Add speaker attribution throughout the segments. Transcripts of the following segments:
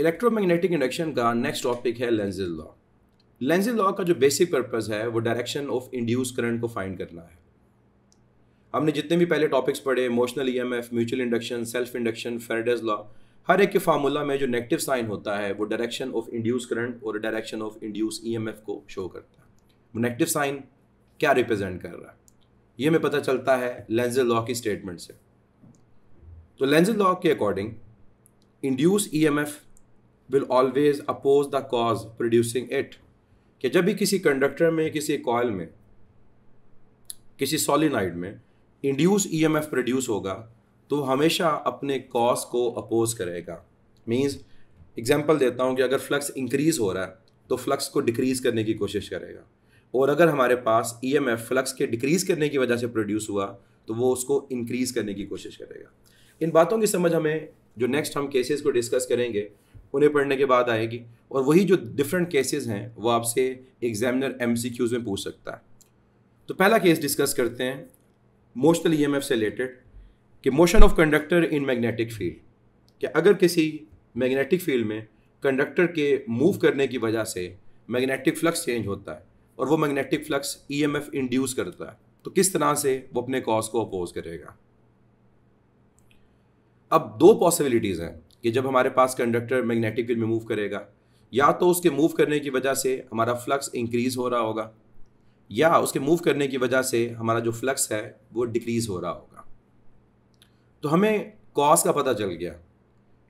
Speaker 1: Electromagnetic induction का next topic है Lenz's law Lenz's law का जो बेसिक पर्पस है वो डायरेक्शन ऑफ इंड्यूस करंट को फाइंड करना है हमने जितने भी पहले टॉपिक्स पढ़े motional EMF mutual induction self induction Faraday's law हर एक के फार्मूला में जो नेगेटिव साइन होता है वो डायरेक्शन ऑफ इंड्यूस करंट और डायरेक्शन ऑफ इंड्यूस ईएमएफ को शो करता है वो नेगेटिव साइन क्या रिप्रेजेंट कर रहा है ये हमें पता चलता है लेंजेज लॉ की स्टेटमेंट से तो लेंजेज लॉ के according induce EMF will always oppose the cause producing it कि जब भी किसी कंडक्टर में किसी कॉयल में किसी सॉलिनाइड में induce E M F produce होगा तो हमेशा अपने कॉज को अपोज करेगा मीन्स एग्जाम्पल देता हूँ कि अगर फ्लक्स इंक्रीज हो रहा है तो फ्लक्स को डिक्रीज करने की कोशिश करेगा और अगर हमारे पास ई एम एफ फ्लक्स के डिक्रीज करने की वजह से प्रोड्यूस हुआ तो वो उसको इंक्रीज करने की कोशिश करेगा इन बातों की समझ हमें जो नेक्स्ट हम केसेस को डिस्कस करेंगे उन्हें पढ़ने के बाद आएगी और वही जो डिफरेंट केसेस हैं वो आपसे एग्जामिनर एम में पूछ सकता है तो पहला केस डिस्कस करते हैं मोशनल ई e से रिलेटेड कि motion of conductor in magnetic field कि अगर किसी मैग्नेटिक फील्ड में कंडक्टर के मूव करने की वजह से मैग्नेटिक फ्लक्स चेंज होता है और वो मैग्नेटिक फ्लक्स ई इंड्यूस करता है तो किस तरह से वो अपने कॉज को अपोज करेगा अब दो पॉसिबिलिटीज़ हैं कि जब हमारे पास कंडक्टर मैग्नेटिक फील्ड में मूव करेगा या तो उसके मूव करने की वजह से हमारा फ्लक्स इंक्रीज़ हो रहा होगा या उसके मूव करने की वजह से हमारा जो फ्लक्स है वो डिक्रीज़ हो रहा होगा तो हमें कॉज का पता चल गया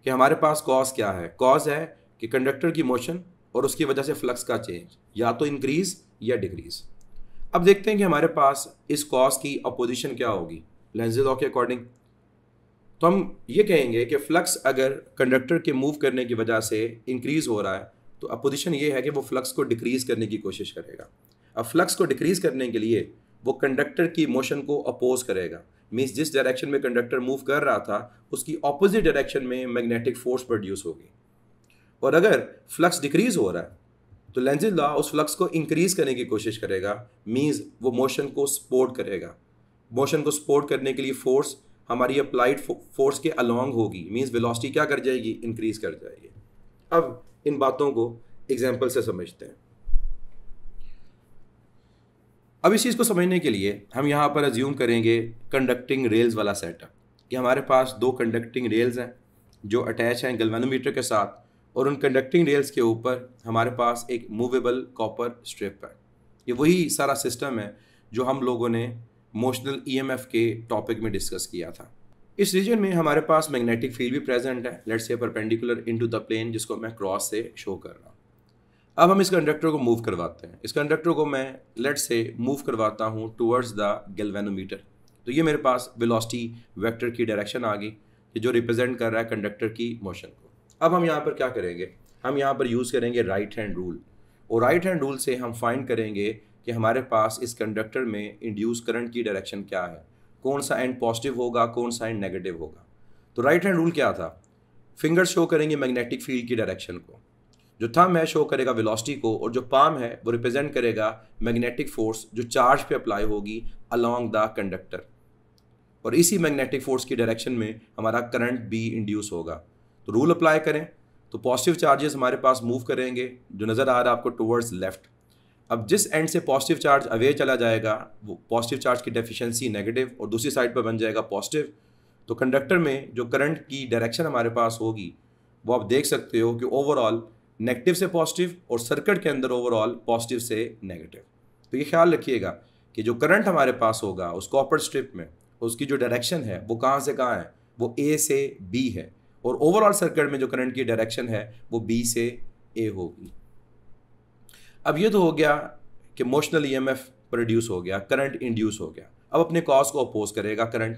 Speaker 1: कि हमारे पास कॉज क्या है कॉज है कि कंडक्टर की मोशन और उसकी वजह से फ्लक्स का चेंज या तो इंक्रीज़ या डिक्रीज़ अब देखते हैं कि हमारे पास इस कॉज की अपोजिशन क्या होगी लेंजे लॉ के अकॉर्डिंग तो हम ये कहेंगे कि फ्लक्स अगर कंडक्टर के मूव करने की वजह से इंक्रीज़ हो रहा है तो अपोजिशन ये है कि वो फ्लक्स को डिक्रीज़ करने की कोशिश करेगा अब फ्लक्स को डिक्रीज़ करने के लिए वो कंडक्टर की मोशन को अपोज करेगा मीन्स जिस डायरेक्शन में कंडक्टर मूव कर रहा था उसकी ऑपोजिट डायरेक्शन में मैग्नेटिक फोर्स प्रोड्यूस होगी और अगर फ्लक्स डिक्रीज़ हो रहा है तो लेंजिज लॉ उस फ्लक्स को इंक्रीज़ करने की कोशिश करेगा मीन्स वो मोशन को सपोर्ट करेगा मोशन को सपोर्ट करने के लिए फोर्स हमारी अप्लाइड फोर्स के अलॉन्ग होगी मीन्स वेलोसिटी क्या कर जाएगी इंक्रीज कर जाएगी अब इन बातों को एग्जाम्पल से समझते हैं अब इस चीज़ को समझने के लिए हम यहाँ पर अज्यूम करेंगे कंडक्टिंग रेल्स वाला सेटअप कि हमारे पास दो कंडक्टिंग रेल्स हैं जो अटैच हैं गलवेनोमीटर के साथ और उन कंडक्टिंग रेल्स के ऊपर हमारे पास एक मूवेबल कॉपर स्ट्रिप है ये वही सारा सिस्टम है जो हम लोगों ने मोशनल ई e के टॉपिक में डिस्कस किया था इस रीजन में हमारे पास मैग्नेटिक फील्ड भी प्रेजेंट है लेट्स से परपेंडिकुलर इनटू द प्लेन जिसको मैं क्रॉस से शो कर रहा हूँ अब हम इस कंडक्टर को मूव करवाते हैं इस कंडक्टर को मैं लेट से मूव करवाता हूँ टूवर्ड्स द गलवेनोमीटर तो ये मेरे पास वेलोसिटी वेक्टर की डायरेक्शन आ गई जो रिप्रेजेंट कर रहा है कंडक्टर की मोशन को अब हम यहाँ पर क्या करेंगे हम यहाँ पर यूज़ करेंगे राइट हैंड रूल और राइट हैंड रूल से हम फाइंड करेंगे कि हमारे पास इस कंडक्टर में इंड्यूस करंट की डायरेक्शन क्या है कौन सा एंड पॉजिटिव होगा कौन सा एंड नेगेटिव होगा तो राइट हैंड रूल क्या था फिंगर शो करेंगे मैग्नेटिक फील्ड की डायरेक्शन को जो थम है शो करेगा वेलोसिटी को और जो पाम है वो रिप्रेजेंट करेगा मैग्नेटिक फोर्स जो चार्ज पे अप्लाई होगी अलोंग द कंडक्टर और इसी मैग्नेटिक फोर्स की डायरेक्शन में हमारा करंट भी इंड्यूस होगा तो रूल अप्लाई करें तो पॉजिटिव चार्जेस हमारे पास मूव करेंगे जो नज़र आ रहा है आपको टुवर्ड्स लेफ्ट अब जिस एंड से पॉजिटिव चार्ज अवे चला जाएगा वो पॉजिटिव चार्ज की डेफिशिएंसी नेगेटिव और दूसरी साइड पर बन जाएगा पॉजिटिव तो कंडक्टर में जो करंट की डायरेक्शन हमारे पास होगी वो आप देख सकते हो कि ओवरऑल नेगेटिव से पॉजिटिव और सर्किट के अंदर ओवरऑल पॉजिटिव से नेगेटिव तो ये ख्याल रखिएगा कि जो करंट हमारे पास होगा उस कॉपर स्ट्रिप में उसकी जो डायरेक्शन है वो कहाँ से कहाँ है वो ए से बी है और ओवरऑल सर्किट में जो करंट की डायरेक्शन है वो बी से ए होगी अब ये तो हो गया कि मोशनल ई प्रोड्यूस हो गया करंट इंड्यूस हो गया अब अपने कॉज को अपोज करेगा करंट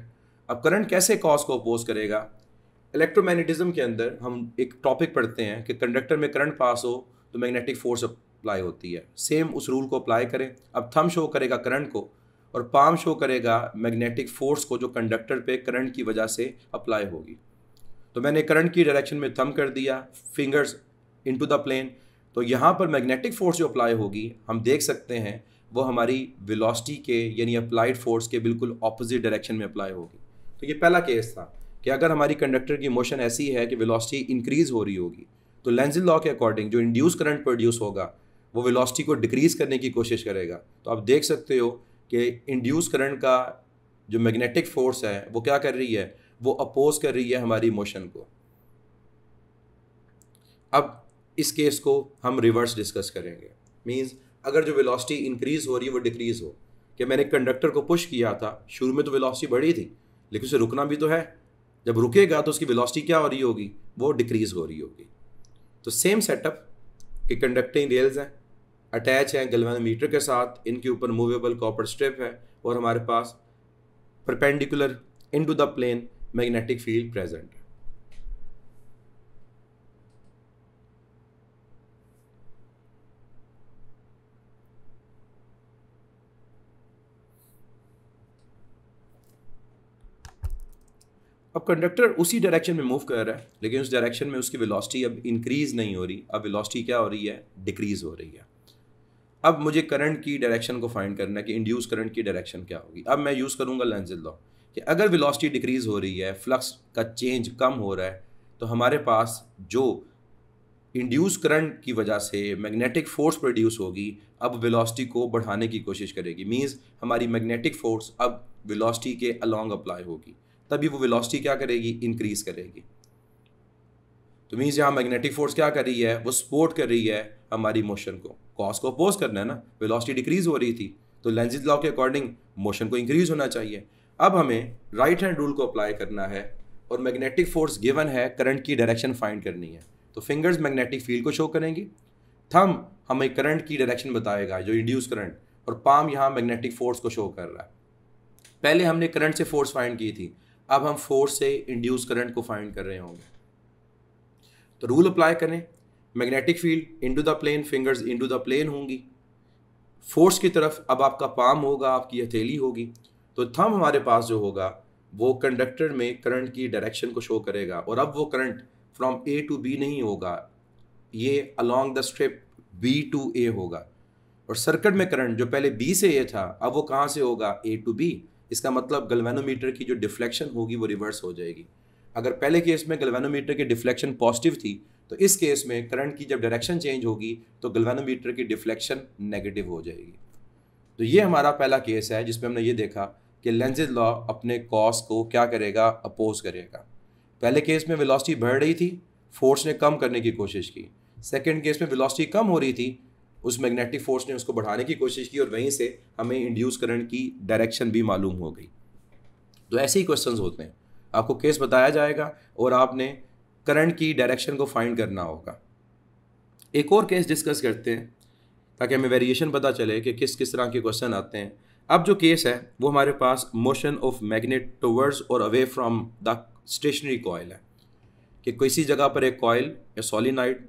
Speaker 1: अब करंट कैसे कॉज को अपोज करेगा इलेक्ट्रोमैग्नेटिज्म के अंदर हम एक टॉपिक पढ़ते हैं कि कंडक्टर में करंट पास हो तो मैग्नेटिक फोर्स अप्लाई होती है सेम उस रूल को अप्लाई करें अब थम शो करेगा करंट को और पाम शो करेगा मैग्नेटिक फोर्स को जो कंडक्टर पे करंट की वजह से अप्लाई होगी तो मैंने करंट की डायरेक्शन में थम कर दिया फिंगर्स इनटू द प्लेन तो यहाँ पर मैग्नेटिक फोर्स जो अप्लाई होगी हम देख सकते हैं वो हमारी वेलोसिटी के यानी अप्लाइड फोर्स के बिल्कुल अपोजिट डायरेक्शन में अप्लाई होगी तो ये पहला केस था कि अगर हमारी कंडक्टर की मोशन ऐसी है कि वेलोसिटी इंक्रीज हो रही होगी तो लेंजिल लॉ के अकॉर्डिंग जो इंड्यूस करंट प्रोड्यूस होगा वो वेलोसिटी को डिक्रीज़ करने की कोशिश करेगा तो आप देख सकते हो कि इंड्यूस करंट का जो मैग्नेटिक फोर्स है वो क्या कर रही है वो अपोज कर रही है हमारी मोशन को अब इस केस को हम रिवर्स डिस्कस करेंगे मीन्स अगर जो वेलोसिटी इंक्रीज़ हो रही है वो डिक्रीज़ हो कि मैंने कंडक्टर को पुश किया था शुरू में तो वेलोसिटी बढ़ी थी लेकिन उसे रुकना भी तो है जब रुकेगा तो उसकी वेलोसिटी क्या हो रही होगी वो डिक्रीज़ हो रही होगी तो सेम सेटअप कि कंडक्टिंग रेल्स हैं अटैच हैं गलवानोमीटर के साथ इनके ऊपर मूवेबल कॉपर स्ट्रिप है और हमारे पास perpendicular into the plane magnetic field present है अब कंडक्टर उसी डायरेक्शन में मूव कर रहा है लेकिन उस डायरेक्शन में उसकी वेलोसिटी अब इंक्रीज़ नहीं हो रही अब वेलोसिटी क्या हो रही है डिक्रीज़ हो रही है अब मुझे करंट की डायरेक्शन को फाइंड करना है कि इंड्यूस करंट की डायरेक्शन क्या होगी अब मैं यूज़ करूँगा लेंज लॉ कि अगर वेलोसिटी डिक्रीज़ हो रही है फ्लक्स का चेंज कम हो रहा है तो हमारे पास जो इंड्यूस करंट की वजह से मैग्नेटिक फोर्स प्रोड्यूस होगी अब वेलोसिटी को बढ़ाने की कोशिश करेगी मींस हमारी मैग्नेटिक फोर्स अब वेलोसिटी के अलोंग अप्लाई होगी तभी वो वेलोसिटी क्या करेगी इंक्रीज करेगी तो मीन्स यहाँ मैग्नेटिक फोर्स क्या कर रही है वो सपोर्ट कर रही है हमारी मोशन को कॉज को अपोज करना है ना वेलोसिटी डिक्रीज हो रही थी तो लेंजिज लॉ के अकॉर्डिंग मोशन को इंक्रीज होना चाहिए अब हमें राइट हैंड रूल को अप्लाई करना है और मैग्नेटिक फोर्स गिवन है करंट की डायरेक्शन फाइंड करनी है तो फिंगर्स मैग्नेटिक फील्ड को शो करेंगी थम हमें करंट की डायरेक्शन बताएगा जो इंड्यूस करंट और पाम यहाँ मैग्नेटिक फोर्स को शो कर रहा है पहले हमने करंट से फोर्स फाइंड की थी अब हम फोर्स से इंड्यूस करंट को फाइंड कर रहे होंगे तो रूल अप्लाई करें magnetic field into the plane fingers into the plane होंगी फोर्स की तरफ अब आपका पाम होगा आपकी हथेली होगी तो थम हमारे पास जो होगा वो कंडक्टर में करंट की डायरेक्शन को शो करेगा और अब वो current from A to B नहीं होगा ये along the strip B to A होगा और सर्किट में करंट जो पहले बी से ए था अब वो कहाँ से होगा ए टू बी इसका मतलब गलवेनोमीटर की जो डिफ्लेक्शन होगी वो रिवर्स हो जाएगी अगर पहले केस में गलवेनोमीटर की डिफ्लेक्शन पॉजिटिव थी तो इस केस में करंट की जब डायरेक्शन चेंज होगी तो गलवेनोमीटर की डिफ्लेक्शन नेगेटिव हो जाएगी तो ये हमारा पहला केस है जिसमें हमने ये देखा कि लेंजेज लॉ अपने कॉस को क्या करेगा अपोज करेगा पहले केस में वेलोसिटी बढ़ रही थी फोर्स ने कम करने की कोशिश की सेकेंड केस में वेलोसिटी कम हो रही थी उस मैग्नेटिक फोर्स ने उसको बढ़ाने की कोशिश की और वहीं से हमें इंड्यूस करंट की डायरेक्शन भी मालूम हो गई तो ऐसे ही क्वेश्चंस होते हैं आपको केस बताया जाएगा और आपने करंट की डायरेक्शन को फाइंड करना होगा एक और केस डिस्कस करते हैं ताकि हमें वेरिएशन पता चले कि किस किस तरह के क्वेश्चन आते हैं अब जो केस है वो हमारे पास मोशन ऑफ मैग्नेट टूवर्ड्स और away from the stationary coil है कि किसी जगह पर एक कॉयल या सॉलिनाइड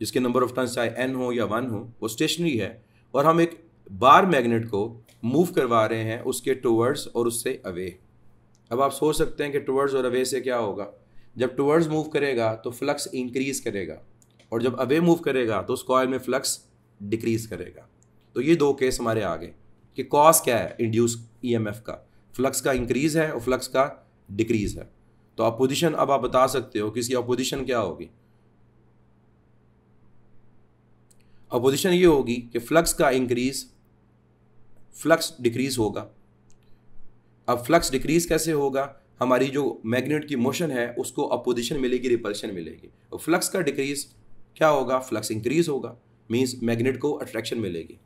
Speaker 1: जिसके नंबर ऑफ टर्न्स चाहे एन हो या वन हो वो स्टेशनरी है और हम एक बार मैग्नेट को मूव करवा रहे हैं उसके टूवर्ड्स और उससे अवे अब आप सोच सकते हैं कि टूवर्ड्स और अवे से क्या होगा जब टूवर्ड्स मूव करेगा तो फ्लक्स इंक्रीज़ करेगा और जब अवे मूव करेगा तो उस कॉयल में फ्लक्स डिक्रीज़ करेगा तो ये दो केस हमारे आगे कि कॉज क्या है इंड्यूस एफ़ e का फ्लक्स का इंक्रीज़ है और फ्लक्स का डिक्रीज़ है तो अपोजिशन अब आप बता सकते हो कि इसकी अपोजिशन क्या होगी अपोजिशन ये होगी कि फ्लक्स का इंक्रीज फ्लक्स डिक्रीज होगा अब फ्लक्स डिक्रीज कैसे होगा हमारी जो मैग्नेट की मोशन है उसको अपोजिशन मिलेगी रिपल्शन मिलेगी और फ्लक्स का डिक्रीज क्या होगा फ्लक्स इंक्रीज होगा मीन्स मैग्नेट को अट्रैक्शन मिलेगी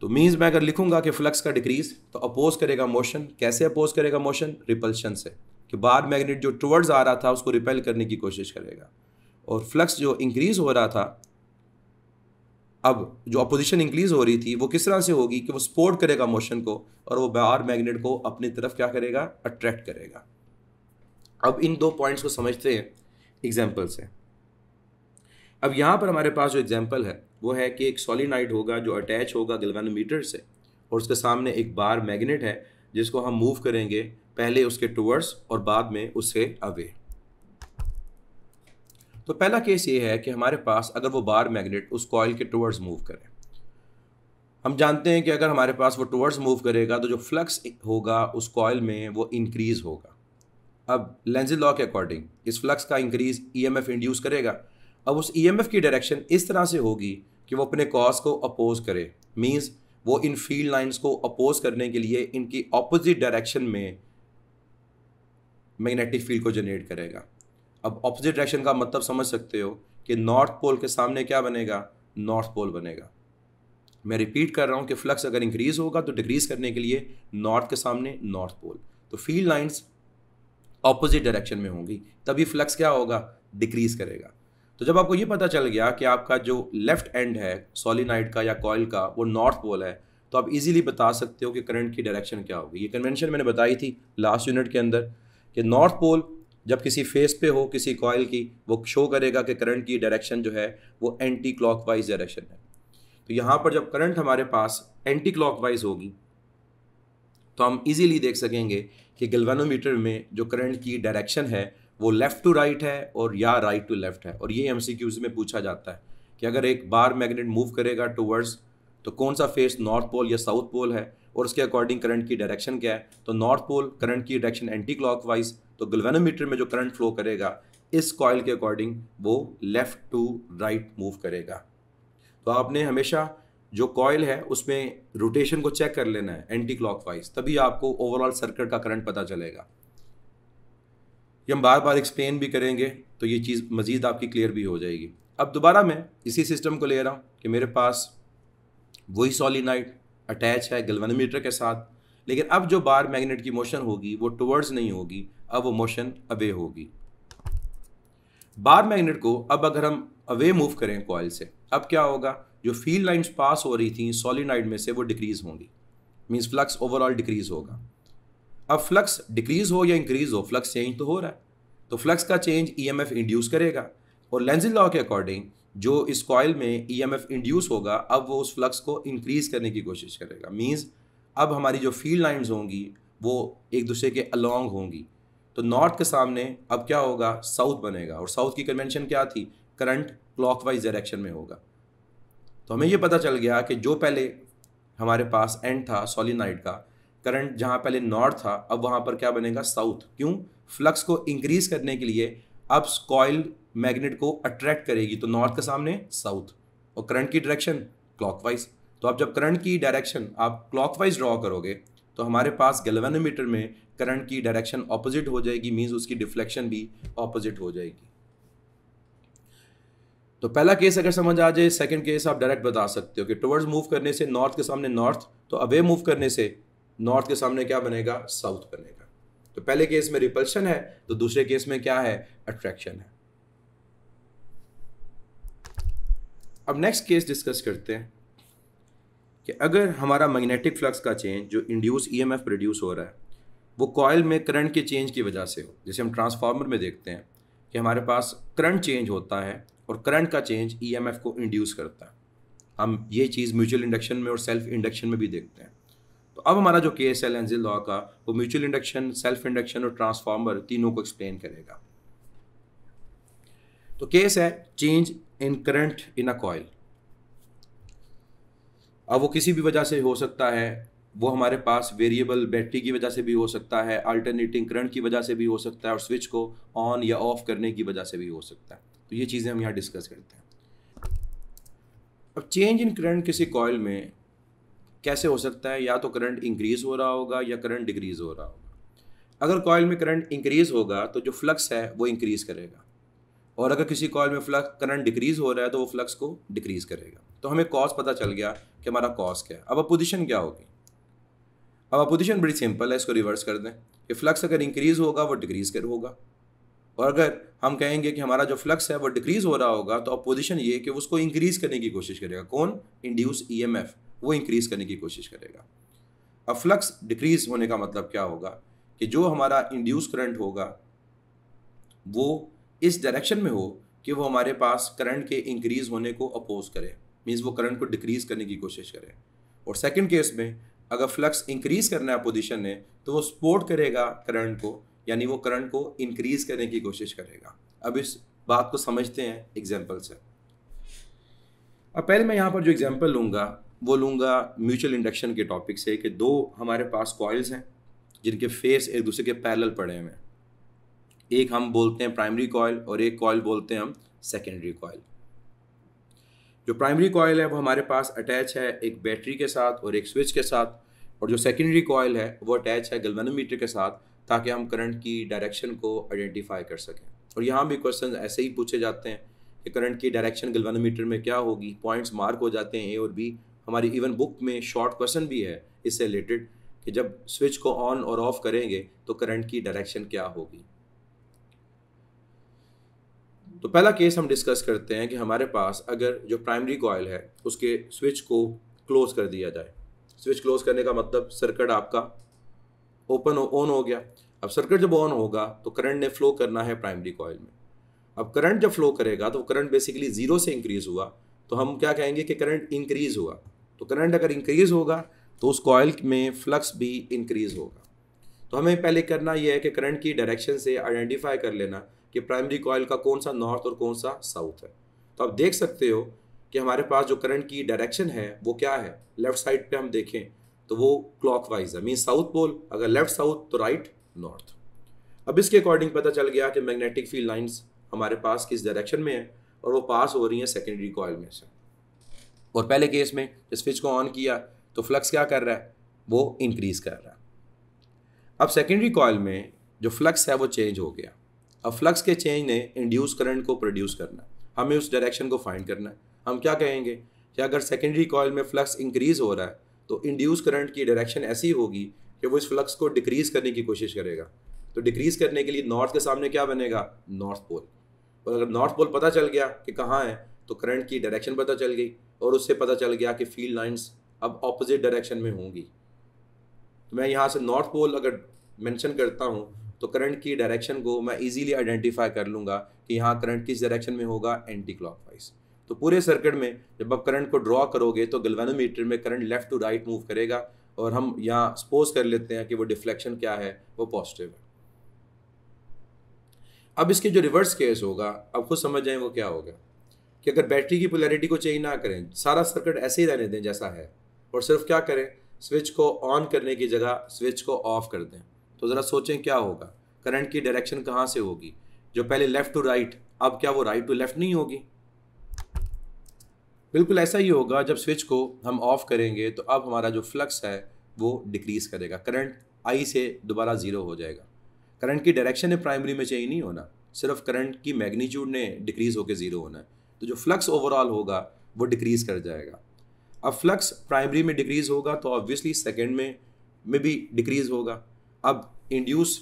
Speaker 1: तो मीन्स मैं अगर लिखूंगा कि फ्लक्स का डिक्रीज तो अपोज करेगा मोशन कैसे अपोज करेगा मोशन रिपल्शन से कि बाहर मैग्नेट जो टुवर्ड्स आ रहा था उसको रिपेल करने की कोशिश करेगा और फ्लक्स जो इंक्रीज हो रहा था अब जो अपोजिशन इंक्रीज हो रही थी वो किस तरह से होगी कि वो सपोर्ट करेगा मोशन को और वो बाहर मैग्नेट को अपनी तरफ क्या करेगा अट्रैक्ट करेगा अब इन दो पॉइंट्स को समझते हैं एग्जाम्पल से अब यहाँ पर हमारे पास जो एग्जाम्पल है वो है कि एक सॉलिनाइट होगा जो अटैच होगा गलवानोमीटर से और उसके सामने एक बार मैग्नेट है जिसको हम मूव करेंगे पहले उसके टूवर्ड्स और बाद में उससे अवे तो पहला केस ये है कि हमारे पास अगर वो बार मैग्नेट उस कॉयल के टूवर्ड्स मूव करें हम जानते हैं कि अगर हमारे पास वो टूवर्ड्स मूव करेगा तो जो फ्लक्स होगा उस कॉयल में वो इंक्रीज़ होगा अब लेंज लॉ के अकॉर्डिंग इस फ्लक्स का increase E M F induce करेगा अब उस ई एम एफ की डायरेक्शन इस तरह से होगी कि वो अपने कॉज को अपोज करे मीन्स वो इन फील्ड लाइन्स को अपोज करने के लिए इनकी ऑपोजिट डायरेक्शन में मैग्नेटिक फील्ड को जनरेट करेगा अब ऑपोजिट डायरेक्शन का मतलब समझ सकते हो कि नॉर्थ पोल के सामने क्या बनेगा नॉर्थ पोल बनेगा मैं रिपीट कर रहा हूँ कि फ्लक्स अगर इंक्रीज होगा तो डिक्रीज करने के लिए नॉर्थ के सामने नॉर्थ पोल तो फील्ड लाइंस ऑपोजिट डायरेक्शन में होंगी तभी फ्लक्स क्या होगा डिक्रीज करेगा तो जब आपको ये पता चल गया कि आपका जो लेफ्ट एंड है सोलिनाइड का या कॉयल का वो नॉर्थ पोल है तो आप इजीली बता सकते हो कि करंट की डायरेक्शन क्या होगी ये कन्वेंशन मैंने बताई थी लास्ट यूनिट के अंदर कि नॉर्थ पोल जब किसी फेस पे हो किसी कॉयल की वो शो करेगा कि करंट की डायरेक्शन जो है वो एंटी वाइज डायरेक्शन है तो यहाँ पर जब करंट हमारे पास एंटी वाइज होगी तो हम इजीली देख सकेंगे कि गलवानोमीटर में जो करंट की डायरेक्शन है वो लेफ़्ट टू राइट है और या राइट टू लेफ़्ट है और ये एम में पूछा जाता है कि अगर एक बार मैग्नेट मूव करेगा टूवर्ड्स तो कौन सा फेस नॉर्थ पोल या साउथ पोल है और उसके अकॉर्डिंग करंट की डायरेक्शन क्या है तो नॉर्थ पोल करंट की डायरेक्शन एंटी वाइज तो गलवेनोमीटर में जो करंट फ्लो करेगा इस कॉयल के अकॉर्डिंग वो लेफ़्ट टू राइट मूव करेगा तो आपने हमेशा जो कॉयल है उसमें रोटेशन को चेक कर लेना है एंटी क्लॉकवाइज तभी आपको ओवरऑल सर्किट का करंट पता चलेगा ये हम बार बार एक्सप्लेन भी करेंगे तो ये चीज़ मज़ीद आपकी क्लियर भी हो जाएगी अब दोबारा मैं इसी सिस्टम को ले रहा हूँ कि मेरे पास वही सॉलिनाइट अटैच है गलवेनोमीटर के साथ लेकिन अब जो बार मैग्नेट की मोशन होगी वो टुवर्ड्स नहीं होगी अब वो मोशन अवे होगी बार मैग्नेट को अब अगर हम अवे मूव करें कॉयल से अब क्या होगा जो फील्ड लाइन्स पास हो रही थी सॉलिनाइड में से वो डिक्रीज होंगी मीन्स फ्लक्स ओवरऑल डिक्रीज होगा अब फ्लक्स डिक्रीज हो या इंक्रीज हो फ्लक्स चेंज तो हो रहा है तो फ्लक्स का change E M F induce करेगा और लेंजिल लॉ के अकॉर्डिंग जो इस कॉयल में ई एम एफ इंड्यूस होगा अब वो उस फ्लक्स को इंक्रीज करने की कोशिश करेगा मीन्स अब हमारी जो फील्ड लाइन्स होंगी वो एक दूसरे के अलॉन्ग होंगी तो नॉर्थ के सामने अब क्या होगा साउथ बनेगा और साउथ की कन्वेंशन क्या थी करंट क्लॉकवाइज डायरेक्शन में होगा तो हमें ये पता चल गया कि जो पहले हमारे पास एंड था सोलिनाइड का करंट जहाँ पहले नॉर्थ था अब वहाँ पर क्या बनेगा साउथ क्यों फ्लक्स को इंक्रीज करने के लिए अब कॉयल मैग्नेट को अट्रैक्ट करेगी तो नॉर्थ के सामने साउथ और करंट की डायरेक्शन क्लॉकवाइज तो आप जब करंट की डायरेक्शन आप क्लॉकवाइज ड्रॉ करोगे तो हमारे पास गलवेनोमीटर में करंट की डायरेक्शन ऑपोजिट हो जाएगी मीन्स उसकी डिफ्लेक्शन भी ऑपोजिट हो जाएगी तो पहला केस अगर समझ आ जाए सेकंड केस आप डायरेक्ट बता सकते हो कि टुवर्ड्स मूव करने से नॉर्थ के सामने नॉर्थ तो अवे मूव करने से नॉर्थ के सामने क्या बनेगा साउथ बनेगा तो पहले केस में रिपल्शन है तो दूसरे केस में क्या है अट्रैक्शन है अब नेक्स्ट केस डिस्कस करते हैं कि अगर हमारा मैग्नेटिक फ्लक्स का चेंज जो इंड्यूस ई एम प्रोड्यूस हो रहा है वो कॉयल में करंट के चेंज की वजह से हो जैसे हम ट्रांसफार्मर में देखते हैं कि हमारे पास करंट चेंज होता है और करंट का चेंज ई को इंड्यूस करता है हम ये चीज़ म्यूचुअल इंडक्शन में और सेल्फ इंडक्शन में भी देखते हैं तो अब हमारा जो केस है एनजिल लॉ का वो म्यूचुअल इंडक्शन सेल्फ इंडक्शन और ट्रांसफार्मर तीनों को एक्सप्लेन करेगा तो केस है change in current in a coil अब वो किसी भी वजह से हो सकता है वो हमारे पास वेरिएबल बैटरी की वजह से भी हो सकता है अल्टरनेटिंग करंट की वजह से भी हो सकता है और स्विच को ऑन या ऑफ करने की वजह से भी हो सकता है तो ये चीज़ें हम यहाँ डिस्कस करते हैं अब चेंज इन करंट किसी कॉयल में कैसे हो सकता है या तो करंट इंक्रीज़ हो रहा होगा या करंट डिक्रीज़ हो रहा होगा अगर कॉयल में करंट इंक्रीज़ होगा तो जो फ्लक्स है वो इंक्रीज़ करेगा और अगर किसी कॉल में फ्लक्स करंट डिक्रीज हो रहा है तो वो फ्लक्स को डिक्रीज करेगा तो हमें कॉज पता चल गया कि हमारा कॉज क्या है अब अपोजिशन क्या होगी अब अपोजिशन बड़ी सिंपल है इसको रिवर्स कर दें कि फ्लक्स अगर इंक्रीज होगा वो डिक्रीज कर होगा और अगर हम कहेंगे कि हमारा जो फ्लक्स है वो डिक्रीज हो रहा होगा तो अपोजिशन ये कि उसको इंक्रीज करने की कोशिश करेगा कौन इंड्यूस ई e वो इंक्रीज करने की कोशिश करेगा अब फ्लक्स डिक्रीज होने का मतलब क्या होगा कि जो हमारा इंड्यूस करंट होगा वो इस डायरेक्शन में हो कि वो हमारे पास करंट के इंक्रीज होने को अपोज करे मीन्स वो करंट को डिक्रीज करने की कोशिश करे और सेकेंड केस में अगर फ्लक्स इंक्रीज करना है पोजिशन ने तो वो सपोर्ट करेगा करंट को यानी वो करंट को इंक्रीज करने की कोशिश करेगा अब इस बात को समझते हैं एग्जाम्पल से अब पहले मैं यहाँ पर जो एग्जाम्पल लूँगा वो लूँगा म्यूचुअल इंडक्शन के टॉपिक से कि दो हमारे पास कॉयल्स हैं जिनके फेस एक दूसरे के पैरल पड़े हुए हैं एक हम बोलते हैं प्राइमरी कॉयल और एक कॉयल बोलते हैं हम सेकेंडरी कॉयल जो प्राइमरी कॉयल है वो हमारे पास अटैच है एक बैटरी के साथ और एक स्विच के साथ और जो सेकेंडरी कॉयल है वो अटैच है गलवेनोमीटर के साथ ताकि हम करंट की डायरेक्शन को आइडेंटिफाई कर सकें और यहाँ भी क्वेश्चन ऐसे ही पूछे जाते हैं कि करंट की डायरेक्शन गलवेनोमीटर में क्या होगी पॉइंट्स मार्क हो जाते हैं ए और बी हमारी इवन बुक में शॉर्ट क्वेश्चन भी है इससे रिलेटेड कि जब स्विच को ऑन और ऑफ करेंगे तो करंट की डायरेक्शन क्या होगी तो पहला केस हम डिस्कस करते हैं कि हमारे पास अगर जो प्राइमरी कॉयल है उसके स्विच को क्लोज़ कर दिया जाए स्विच क्लोज़ करने का मतलब सर्किट आपका ओपन ऑन हो गया अब सर्किट जब ऑन होगा तो करंट ने फ्लो करना है प्राइमरी कॉयल में अब करंट जब फ्लो करेगा तो करंट बेसिकली ज़ीरो से इंक्रीज़ हुआ तो हम क्या कहेंगे कि करंट इंक्रीज़ हुआ तो करंट अगर इंक्रीज़ होगा तो उस कॉयल में फ्लक्स भी इंक्रीज़ होगा तो हमें पहले करना यह है कि करंट की डायरेक्शन से आइडेंटिफाई कर लेना कि प्राइमरी कॉयल का कौन सा नॉर्थ और कौन सा साउथ है तो आप देख सकते हो कि हमारे पास जो करंट की डायरेक्शन है वो क्या है लेफ्ट साइड पे हम देखें तो वो क्लॉक वाइज है मीन साउथ पोल अगर लेफ्ट साउथ तो राइट नॉर्थ अब इसके अकॉर्डिंग पता चल गया कि मैग्नेटिक फील्ड लाइंस हमारे पास किस डायरेक्शन में है और वो पास हो रही हैं सेकेंडरी कॉयल में से और पहले केस में स्विच को ऑन किया तो फ्लक्स क्या कर रहा है वो इंक्रीज़ कर रहा है अब सेकेंडरी कॉयल में जो फ्लक्स है वो चेंज हो गया अब फ्लक्स के चेंज ने इंड्यूस करंट को प्रोड्यूस करना हमें उस डायरेक्शन को फाइंड करना है हम क्या कहेंगे कि अगर सेकेंडरी कॉयल में फ्लक्स इंक्रीज़ हो रहा है तो इंड्यूस करंट की डायरेक्शन ऐसी होगी कि वो इस फ्लक्स को डिक्रीज़ करने की कोशिश करेगा तो डिक्रीज़ करने के लिए नॉर्थ के सामने क्या बनेगा नॉर्थ पोल और अगर नॉर्थ पोल पता चल गया कि कहाँ है तो करंट की डायरेक्शन पता चल गई और उससे पता चल गया कि फील्ड लाइंस अब ऑपोजिट डायरेक्शन में होंगी तो मैं यहाँ से नॉर्थ पोल अगर मेंशन करता हूँ तो करंट की डायरेक्शन को मैं इजीली आइडेंटिफाई कर लूँगा कि यहाँ करंट किस डायरेक्शन में होगा एंटी क्लॉक तो पूरे सर्किट में जब आप करंट को ड्रॉ करोगे तो गलवानोमीटर में current left to right move करेगा और हम यहाँ सपोज कर लेते हैं कि वो डिफ्लेक्शन क्या है वो पॉजिटिव है अब इसके जो रिवर्स केस होगा अब खुद समझ जाए वो क्या होगा कि अगर बैटरी की पोलैरिटी को चेंज ना करें सारा सर्किट ऐसे ही रहने दें जैसा है और सिर्फ क्या करें स्विच को ऑन करने की जगह स्विच को ऑफ कर दें तो ज़रा सोचें क्या होगा करंट की डायरेक्शन कहाँ से होगी जो पहले लेफ़्ट टू राइट अब क्या वो राइट टू लेफ़्ट नहीं होगी बिल्कुल ऐसा ही होगा जब स्विच को हम ऑफ़ करेंगे तो अब हमारा जो फ्लक्स है वो डिक्रीज़ करेगा करंट आई से दोबारा ज़ीरो हो जाएगा करंट की डायरेक्शन ने प्राइमरी में चेंज नहीं होना सिर्फ करंट की मैग्नीट्यूड ने डिक्रीज़ होकर ज़ीरो होना है तो जो फ्लक्स ओवरऑल होगा वो डिक्रीज़ कर जाएगा अब फ्लक्स प्राइमरी में डिक्रीज़ होगा तो ऑब्वियसली सेकेंड में में भी डिक्रीज़ होगा अब इंड्यूस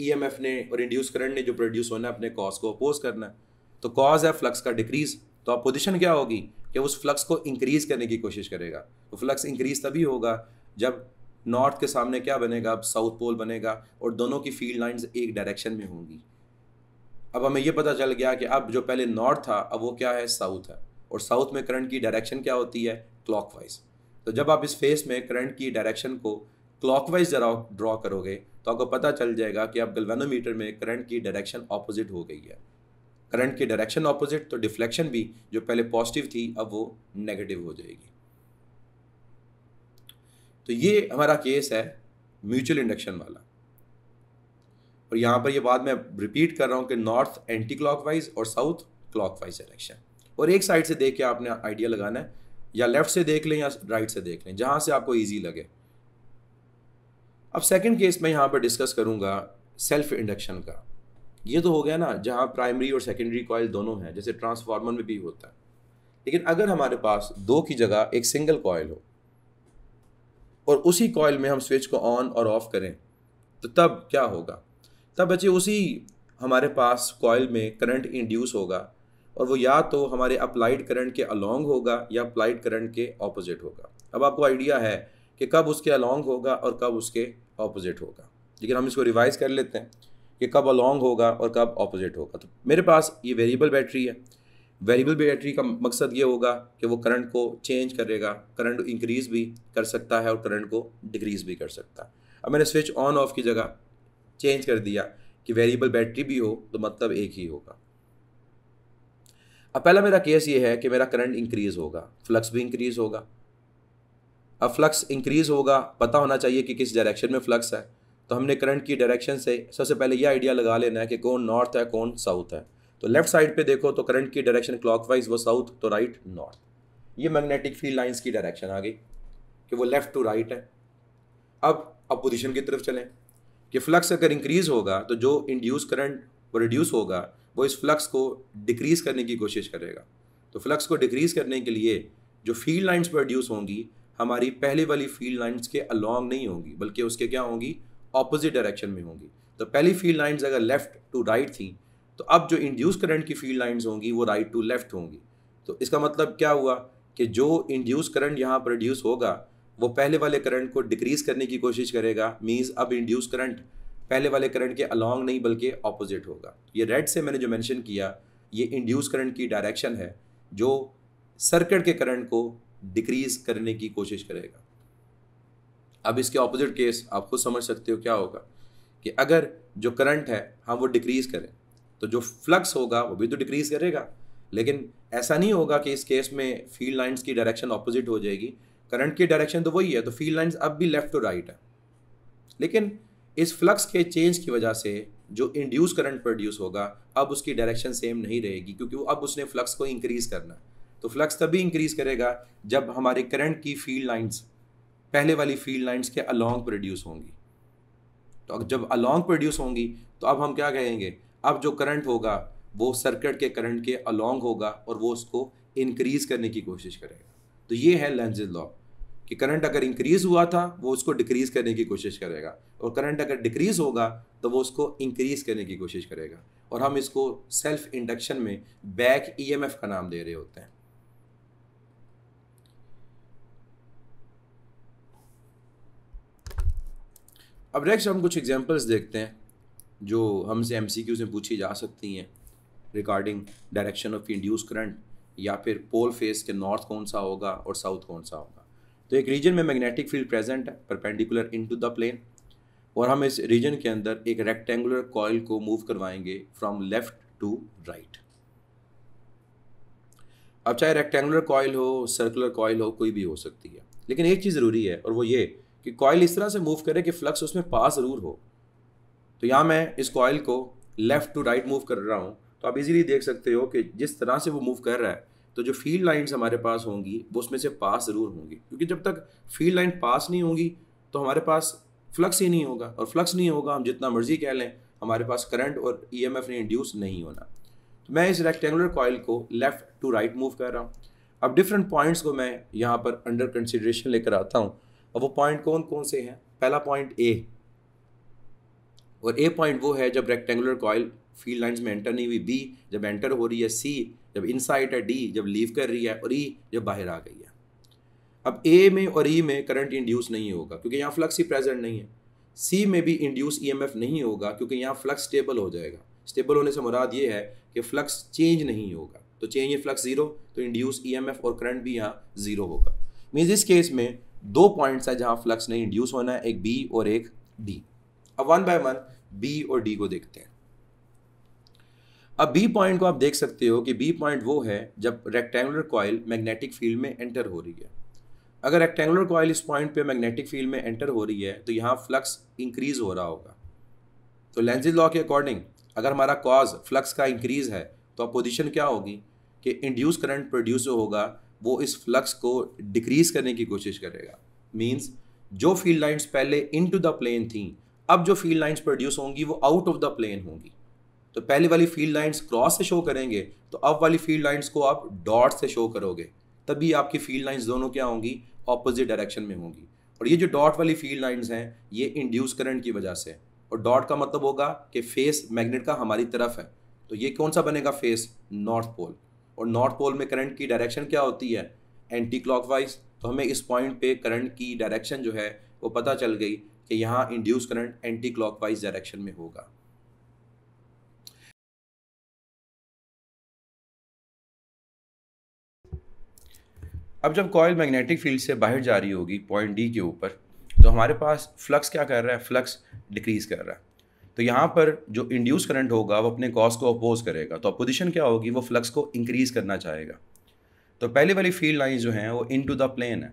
Speaker 1: ई e ने और इंड्यूस करंट ने जो प्रोड्यूस होना है अपने कॉज को अपोज करना है तो कॉज है फ्लक्स का डिक्रीज तो अब पोजिशन क्या होगी कि उस फ्लक्स को इंक्रीज करने की कोशिश करेगा तो फ्लक्स इंक्रीज तभी होगा जब नॉर्थ के सामने क्या बनेगा अब साउथ पोल बनेगा और दोनों की फील्ड लाइंस एक डायरेक्शन में होंगी अब हमें यह पता चल गया कि अब जो पहले नॉर्थ था अब वो क्या है साउथ है और साउथ में करंट की डायरेक्शन क्या होती है क्लॉकवाइज तो जब आप इस फेस में करंट की डायरेक्शन को क्लॉकवाइज जरा ड्रॉ करोगे तो आपको पता चल जाएगा कि आप गलवेनोमीटर में करंट की डायरेक्शन ऑपोजिट हो गई है करंट की डायरेक्शन ऑपोजिट तो डिफ्लेक्शन भी जो पहले पॉजिटिव थी अब वो नेगेटिव हो जाएगी तो ये हमारा केस है म्यूचुअल इंडक्शन वाला और यहाँ पर ये बात मैं रिपीट कर रहा हूँ कि नॉर्थ एंटी क्लॉकवाइज और साउथ क्लॉकवाइज डायरेक्शन और एक साइड से देख के आपने आइडिया लगाना है या लेफ्ट से देख लें या राइट से देख लें जहां से आपको ईजी लगे अब सेकंड केस मैं यहाँ पर डिस्कस करूँगा सेल्फ इंडक्शन का ये तो हो गया ना जहाँ प्राइमरी और सेकेंडरी कॉयल दोनों हैं जैसे ट्रांसफार्मर में भी होता है लेकिन अगर हमारे पास दो की जगह एक सिंगल कॉयल हो और उसी कॉयल में हम स्विच को ऑन और ऑफ करें तो तब क्या होगा तब बच्चे उसी हमारे पास कॉयल में करंट इंड्यूस होगा और वो या तो हमारे अप्लाइड करंट के अलोंग होगा या अप्लाइड करंट के ऑपोजिट होगा अब आपको आइडिया है कि कब उसके अलॉन्ग होगा और कब उसके ऑपोजिट होगा लेकिन हम इसको रिवाइज़ कर लेते हैं कि कब अलॉन्ग होगा और कब ऑपोजिट होगा तो मेरे पास ये वेरिएबल बैटरी है वेरिएबल बैटरी का मकसद ये होगा कि वो करंट को चेंज करेगा करंट इंक्रीज़ भी कर सकता है और करंट को डिक्रीज़ भी कर सकता है अब मैंने स्विच ऑन ऑफ की जगह चेंज कर दिया कि वेरिएबल बैटरी भी हो तो मतलब एक ही होगा अब पहला मेरा केस ये है कि मेरा करंट इंक्रीज़ होगा फ्लक्स भी इंक्रीज़ होगा अब फ्लक्स इंक्रीज़ होगा पता होना चाहिए कि किस डायरेक्शन में फ्लक्स है तो हमने करंट की डायरेक्शन से सबसे पहले यह आइडिया लगा लेना है कि कौन नॉर्थ है कौन साउथ है तो लेफ्ट साइड पे देखो तो करंट की डायरेक्शन क्लॉकवाइज वो साउथ तो राइट नॉर्थ ये मैग्नेटिक फील्ड लाइंस की डायरेक्शन आ गई कि वो लेफ़्ट टू राइट है अब अपोजिशन की तरफ चलें कि फ्लक्स अगर इंक्रीज़ होगा तो जो इंड्यूस करंट वो रिड्यूस होगा वो इस फ्लक्स को डिक्रीज़ करने की कोशिश करेगा तो फ्लक्स को डिक्रीज़ करने के लिए जो फील्ड लाइन्स प्रोड्यूस होंगी हमारी पहले वाली फील्ड लाइंस के अलॉन्ग नहीं होंगी बल्कि उसके क्या होंगी ऑपोजिट डायरेक्शन में होंगी तो पहली फील्ड लाइंस अगर लेफ़्ट टू राइट थी तो अब जो इंड्यूस करंट की फील्ड लाइंस होंगी वो राइट टू लेफ़्ट होंगी तो इसका मतलब क्या हुआ कि जो इंड्यूस करंट यहाँ प्रोड्यूस होगा वो पहले वाले करंट को डिक्रीज़ करने की कोशिश करेगा मीन्स अब इंड्यूस करंट पहले वाले करंट के अलॉन्ग नहीं बल्कि ऑपोजिट होगा ये रेड से मैंने जो मैंशन किया ये इंड्यूस करंट की डायरेक्शन है जो सर्किट के करंट को डिक्रीज करने की कोशिश करेगा अब इसके ऑपोजिट केस आप खुद समझ सकते हो क्या होगा कि अगर जो करंट है हम हाँ, वो डिक्रीज करें तो जो फ्लक्स होगा वो भी तो डिक्रीज करेगा लेकिन ऐसा नहीं होगा कि इस केस में फील्ड लाइंस की डायरेक्शन ऑपोजिट हो जाएगी करंट की डायरेक्शन तो वही है तो फील्ड लाइंस अब भी लेफ़्ट टू राइट है लेकिन इस फ्लक्स के चेंज की वजह से जो इंड्यूस करंट प्रोड्यूस होगा अब उसकी डायरेक्शन सेम नहीं रहेगी क्योंकि वो अब उसने फ्लक्स को इंक्रीज़ करना है तो फ्लक्स तभी इंक्रीज़ करेगा जब हमारे करंट की फील्ड लाइंस पहले वाली फील्ड लाइंस के अलॉन्ग प्रोड्यूस होंगी तो जब अलॉन्ग प्रोड्यूस होंगी तो अब हम क्या कहेंगे अब जो करंट होगा वो सर्किट के करंट के अलॉन्ग होगा और वो उसको इंक्रीज़ करने की कोशिश करेगा तो ये है लेंजेज लॉ कि करंट अगर इंक्रीज़ हुआ था वो उसको डिक्रीज़ करने की कोशिश करेगा और करंट अगर डिक्रीज़ होगा तो वो उसको इंक्रीज़ करने की कोशिश करेगा और हम इसको सेल्फ इंडक्शन में बैक ईएमएफ का नाम दे रहे होते हैं अब नेक्स्ट हम कुछ एग्जांपल्स देखते हैं जो हमसे एम सी से पूछी जा सकती हैं regarding direction of induce current या फिर पोल फेस के नॉर्थ कौन सा होगा और साउथ कौन सा होगा तो एक रीजन में मैग्नेटिक फील्ड प्रेजेंट है परपेंडिकुलर टू द प्लेन और हम इस रीजन के अंदर एक रेक्टेंगुलर कॉयल को मूव करवाएंगे फ्रॉम लेफ्ट टू राइट अब चाहे रेक्टेंगुलर कॉयल हो सर्कुलर कॉयल हो कोई भी हो सकती है लेकिन एक चीज़ ज़रूरी है और वो ये कि कॉयल इस तरह से मूव करे कि फ्लक्स उसमें पास जरूर हो तो यहाँ मैं इस कॉयल को लेफ़्ट टू राइट मूव कर रहा हूँ तो आप इजीली देख सकते हो कि जिस तरह से वो मूव कर रहा है तो जो फील्ड लाइंस हमारे पास होंगी वो उसमें से पास ज़रूर होंगी क्योंकि जब तक फील्ड लाइन पास नहीं होंगी तो हमारे पास फ्लक्स ही नहीं होगा और फ्लक्स नहीं होगा हम जितना मर्जी कह लें हमारे पास करंट और ई एम एफ ने इंड्यूस नहीं होना तो मैं इस रेक्टेंगुलर कॉयल को लेफ़्ट टू राइट मूव कर रहा हूँ अब डिफरेंट पॉइंट्स को मैं यहाँ पर अंडर कंसिड्रेशन लेकर आता हूँ अब वो पॉइंट कौन कौन से हैं पहला पॉइंट ए और ए पॉइंट वो है जब रेक्टेंगुलर कॉयल फील्ड लाइंस में एंटर नहीं हुई बी जब एंटर हो रही है सी जब इन है डी जब लीव कर रही है और ई e, जब बाहर आ गई है अब ए में और ई e में करंट इंड्यूस नहीं होगा क्योंकि यहाँ फ्लक्स ही प्रेजेंट नहीं है सी में भी इंड्यूस ईएमएफ e नहीं होगा क्योंकि यहाँ फ्लक्स स्टेबल हो जाएगा स्टेबल होने से मुराद ये है कि फ्लक्स चेंज नहीं होगा तो चेंज ये फ्लक्स जीरो तो इंड्यूस ईएमएफ e और करंट भी यहाँ जीरो होगा मीन्स इस केस में दो पॉइंट्स है जहाँ फ्लक्स नहीं इंड्यूस होना है एक बी और एक डी अब वन बाय वन बी और डी को देखते हैं अब बी पॉइंट को आप देख सकते हो कि बी पॉइंट वो है जब रेक्टेंगुलर कॉयल मैग्नेटिक फील्ड में एंटर हो रही है अगर रेक्टेंगुलर कॉयल इस पॉइंट पे मैग्नेटिक फील्ड में एंटर हो रही है तो यहाँ फ्लक्स इंक्रीज हो रहा होगा तो लेंजिज लॉ के अकॉर्डिंग अगर हमारा कॉज फ्लक्स का इंक्रीज है तो अपोजिशन क्या होगी कि इंड्यूस करंट प्रोड्यूस होगा वो इस फ्लक्स को डिक्रीज करने की कोशिश करेगा मीन्स जो फील्ड लाइन्स पहले इन टू द प्लेन थी अब जो फील्ड लाइन्स प्रोड्यूस होंगी वो आउट ऑफ द प्लेन होंगी तो पहले वाली फील्ड लाइन्स क्रॉस से शो करेंगे तो अब वाली फील्ड लाइन्स को आप डॉट से शो करोगे तभी आपकी फील्ड लाइन्स दोनों क्या होंगी ऑपोजिट डायरेक्शन में होंगी और ये जो डॉट वाली फील्ड लाइन्स हैं ये इंड्यूस करंट की वजह से और डॉट का मतलब होगा कि फेस मैग्नेट का हमारी तरफ है तो ये कौन सा बनेगा फेस नॉर्थ पोल और नॉर्थ पोल में करंट की डायरेक्शन क्या होती है एंटी क्लॉक तो हमें इस पॉइंट पे करंट की डायरेक्शन जो है वो पता चल गई कि यहाँ induce current anti clock direction में होगा अब जब कॉयल मैग्नेटिक फील्ड से बाहर जा रही होगी पॉइंट डी के ऊपर तो हमारे पास फ्लक्स क्या कर रहा है फ्लक्स डिक्रीज़ कर रहा है तो यहाँ पर जो इंड्यूस करंट होगा वो अपने कॉज को अपोज करेगा तो अपोजिशन क्या होगी वो फ्लक्स को इंक्रीज करना चाहेगा तो पहले वाली फील्ड लाइन जो हैं वो इन टू द प्लेन है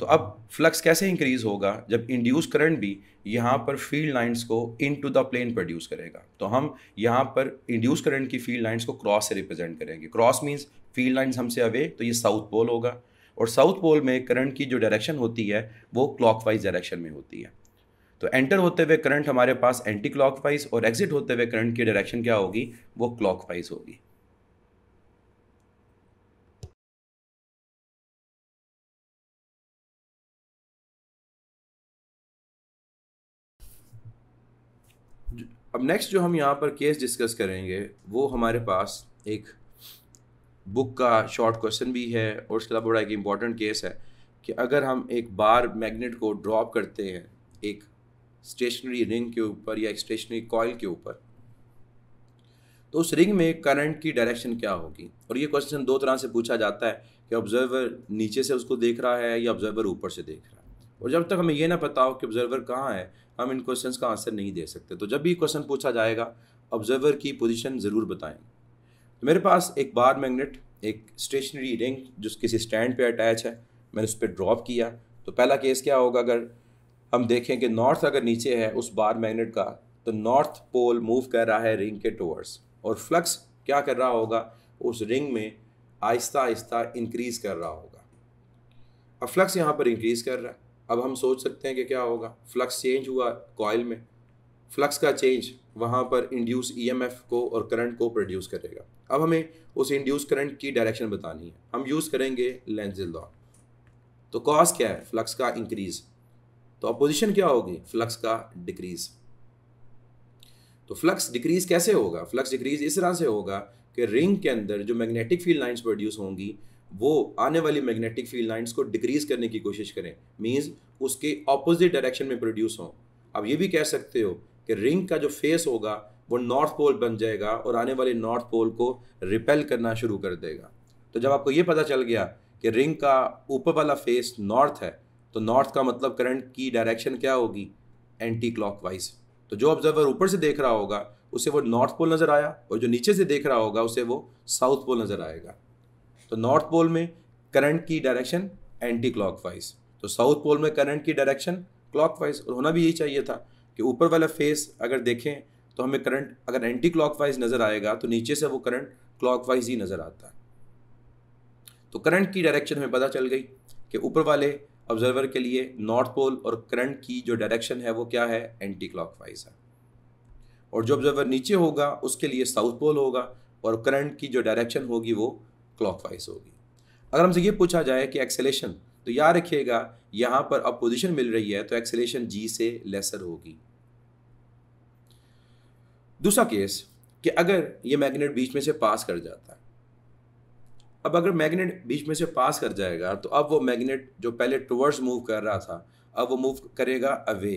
Speaker 1: तो अब फ्लक्स कैसे इंक्रीज होगा जब इंड्यूस करंट भी यहाँ पर फील्ड लाइंस को into the plane produce करेगा तो हम यहाँ पर इंड्यूस करंट की फील्ड लाइंस को क्रॉस से रिप्रेजेंट करेंगे क्रॉस मीन्स फील्ड लाइंस हमसे अवे तो ये साउथ पोल होगा और साउथ पोल में करंट की जो डायरेक्शन होती है वो क्लॉकवाइज डायरेक्शन में होती है तो एंटर होते हुए करंट हमारे पास एंटी वाइज और एग्जिट होते हुए करंट की डायरेक्शन क्या होगी वो वाइज होगी अब नेक्स्ट जो हम यहाँ पर केस डिस्कस करेंगे वो हमारे पास एक बुक का शॉर्ट क्वेश्चन भी है और उसके अलावा बड़ा एक इम्पॉर्टेंट केस है कि अगर हम एक बार मैग्नेट को ड्रॉप करते हैं एक स्टेशनरी रिंग के ऊपर या स्टेशनरी कॉयल के ऊपर तो उस रिंग में करंट की डायरेक्शन क्या होगी और ये क्वेश्चन दो तरह से पूछा जाता है कि ऑब्जर्वर नीचे से उसको देख रहा है या ऑब्जर्वर ऊपर से देख रहा है और जब तक हमें यह ना पता हो कि ऑब्जर्वर कहाँ है हम इन क्वेश्चन का आंसर नहीं दे सकते तो जब भी क्वेश्चन पूछा जाएगा ऑब्जर्वर की पोजिशन ज़रूर बताएँ तो मेरे पास एक बार मैगनेट एक स्टेशनरी रिंग जो किसी स्टैंड पर अटैच है मैंने उस पर ड्रॉप किया तो पहला केस क्या होगा अगर हम देखें कि नॉर्थ अगर नीचे है उस बार मैग्नेट का तो नॉर्थ पोल मूव कर रहा है रिंग के टूवर्ड्स और फ्लक्स क्या कर रहा होगा उस रिंग में आहिस्ता आहिस्ता इंक्रीज़ कर रहा होगा अब फ्लक्स यहाँ पर इंक्रीज़ कर रहा है अब हम सोच सकते हैं कि क्या होगा फ्लक्स चेंज हुआ कॉयल में फ्लक्स का चेंज वहाँ पर इंड्यूस ईएमएफ e को और करंट को प्रोड्यूस करेगा अब हमें उस इंड्यूस करंट की डायरेक्शन बतानी है हम यूज़ करेंगे लेंजिल लॉ तो कॉज क्या है फ्लक्स का इंक्रीज़ तो अपोजिशन क्या होगी फ्लक्स का डिक्रीज तो फ्लक्स डिक्रीज कैसे होगा फ्लक्स डिक्रीज इस तरह से होगा कि रिंग के अंदर जो मैग्नेटिक फील्ड लाइंस प्रोड्यूस होंगी वो आने वाली मैग्नेटिक फील्ड लाइंस को डिक्रीज करने की कोशिश करें मीन्स उसके ऑपोजिट डायरेक्शन में प्रोड्यूस हों आप ये भी कह सकते हो कि रिंग का जो फेस होगा वो नॉर्थ पोल बन जाएगा और आने वाले नॉर्थ पोल को रिपेल करना शुरू कर देगा तो जब आपको ये पता चल गया कि रिंग का ऊपर वाला फेस नॉर्थ है तो नॉर्थ का मतलब करंट की डायरेक्शन क्या होगी एंटी क्लॉक तो जो ऑब्जर्वर ऊपर से देख रहा होगा उसे वो नॉर्थ पोल नज़र आया और जो नीचे से देख रहा होगा उसे वो साउथ पोल नज़र आएगा तो नॉर्थ पोल में करंट की डायरेक्शन एंटी क्लॉक तो साउथ पोल में करंट की डायरेक्शन क्लॉक और होना भी यही चाहिए था कि ऊपर वाला फेस अगर देखें तो हमें करंट अगर एंटी क्लॉक नज़र आएगा तो नीचे से वो करंट क्लॉक ही नज़र आता तो करंट की डायरेक्शन हमें पता चल गई कि ऊपर वाले ऑब्जर्वर के लिए नॉर्थ पोल और करंट की जो डायरेक्शन है वो क्या है एंटी क्लॉकवाइज है और जो ऑब्जर्वर नीचे होगा उसके लिए साउथ पोल होगा और करंट की जो डायरेक्शन होगी वो क्लॉकवाइज होगी अगर हमसे ये पूछा जाए कि एक्सेलेशन तो याद रखिएगा यहाँ पर अब पोजिशन मिल रही है तो एक्सेलेशन जी से लेसर होगी दूसरा केस कि अगर ये मैग्नेट बीच में से पास कर जाता है अब अगर मैग्नेट बीच में से पास कर जाएगा तो अब वो मैग्नेट जो पहले टूवर्ड्स मूव कर रहा था अब वो मूव करेगा अवे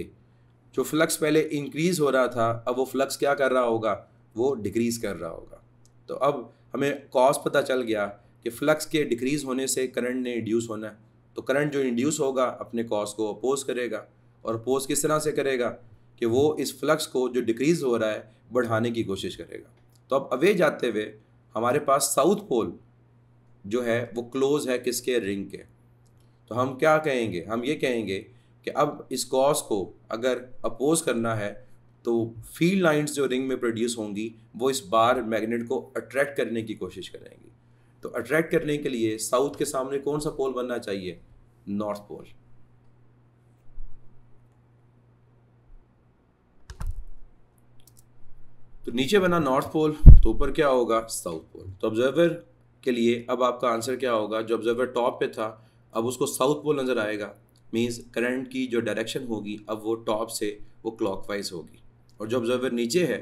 Speaker 1: जो फ्लक्स पहले इंक्रीज़ हो रहा था अब वो फ्लक्स क्या कर रहा होगा वो डिक्रीज़ कर रहा होगा तो अब हमें कॉज पता चल गया कि फ्लक्स के डिक्रीज़ होने से करंट ने इंड्यूस होना है तो करंट जो इंड्यूस होगा अपने कॉज को अपोज करेगा और अपोज किस तरह से करेगा कि वो इस फ्लक्स को जो डिक्रीज़ हो रहा है बढ़ाने की कोशिश करेगा तो अब अवे जाते हुए हमारे पास साउथ पोल जो है वो क्लोज़ है किसके रिंग के तो हम क्या कहेंगे हम ये कहेंगे कि अब इस कॉस को अगर अपोज करना है तो फील्ड लाइंस जो रिंग में प्रोड्यूस होंगी वो इस बार मैग्नेट को अट्रैक्ट करने की कोशिश करेंगी तो अट्रैक्ट करने के लिए साउथ के सामने कौन सा पोल बनना चाहिए नॉर्थ पोल तो नीचे बना नॉर्थ पोल तो ऊपर क्या होगा साउथ पोल तो ऑब्जर्वर के लिए अब आपका आंसर क्या होगा जो ऑब्जर्वर टॉप पे था अब उसको साउथ पोल नज़र आएगा मीन्स करंट की जो डायरेक्शन होगी अब वो टॉप से वो क्लॉक होगी और जो ऑब्जर्वर नीचे है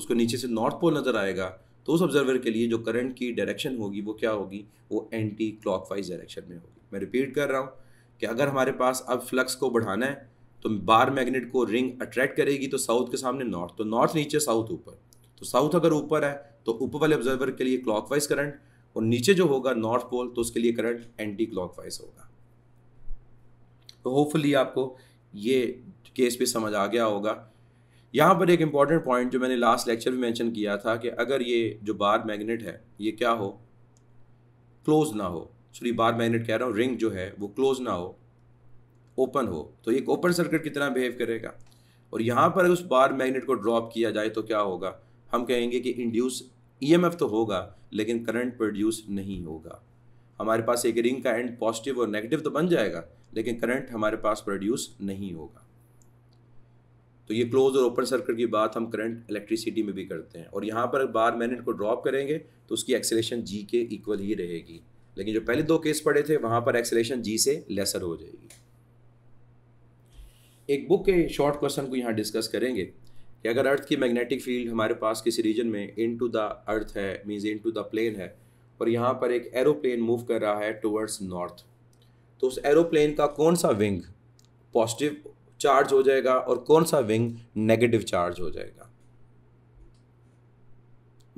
Speaker 1: उसको नीचे से नॉर्थ पोल नज़र आएगा तो उस ऑब्जर्वर के लिए जो करंट की डायरेक्शन होगी वो क्या होगी वो एंटी क्लॉक डायरेक्शन में होगी मैं रिपीट कर रहा हूँ कि अगर हमारे पास अब फ्लक्स को बढ़ाना है तो बार मैग्नेट को रिंग अट्रैक्ट करेगी तो साउथ के सामने नॉर्थ तो नॉर्थ नीचे साउथ ऊपर तो साउथ अगर ऊपर है तो ऊपर वाले ऑब्जर्वर के लिए क्लॉकवाइज करंट और नीचे जो होगा नॉर्थ पोल तो उसके लिए करंट एंटी वाइज होगा तो होपफुली आपको ये केस भी समझ आ गया होगा यहाँ पर एक इम्पॉर्टेंट पॉइंट जो मैंने लास्ट लेक्चर में मेंशन किया था कि अगर ये जो बार मैग्नेट है ये क्या हो क्लोज ना हो सॉरी बार मैग्नेट कह रहा हूँ रिंग जो है वो क्लोज ना हो ओपन हो तो एक ओपन सर्किट की तरह बिहेव करेगा और यहाँ पर उस बार मैग्नेट को ड्रॉप किया जाए तो क्या होगा हम कहेंगे कि इंड्यूस ईएमएफ e तो होगा लेकिन करंट प्रोड्यूस नहीं होगा हमारे पास एक रिंग का एंड पॉजिटिव और नेगेटिव तो बन जाएगा लेकिन करंट हमारे पास प्रोड्यूस नहीं होगा तो ये क्लोज और ओपन सर्किट की बात हम करंट इलेक्ट्रिसिटी में भी करते हैं और यहाँ पर बार मैंने इनको ड्रॉप करेंगे तो उसकी एक्सेलेशन जी के इक्वल ही रहेगी लेकिन जो पहले दो केस पड़े थे वहाँ पर एक्सेलेशन जी से लेसर हो जाएगी एक बुक के शॉर्ट क्वेश्चन को यहाँ डिस्कस करेंगे कि अगर अर्थ की मैग्नेटिक फील्ड हमारे पास किसी रीजन में इन टू द अर्थ है means into the plane है और यहाँ पर एक एरोप्लेन मूव कर रहा है टूवर्ड्स नॉर्थ तो उस एरोप्लेन का कौन सा विंग पॉजिटिव चार्ज हो जाएगा और कौन सा विंग नेगेटिव चार्ज हो जाएगा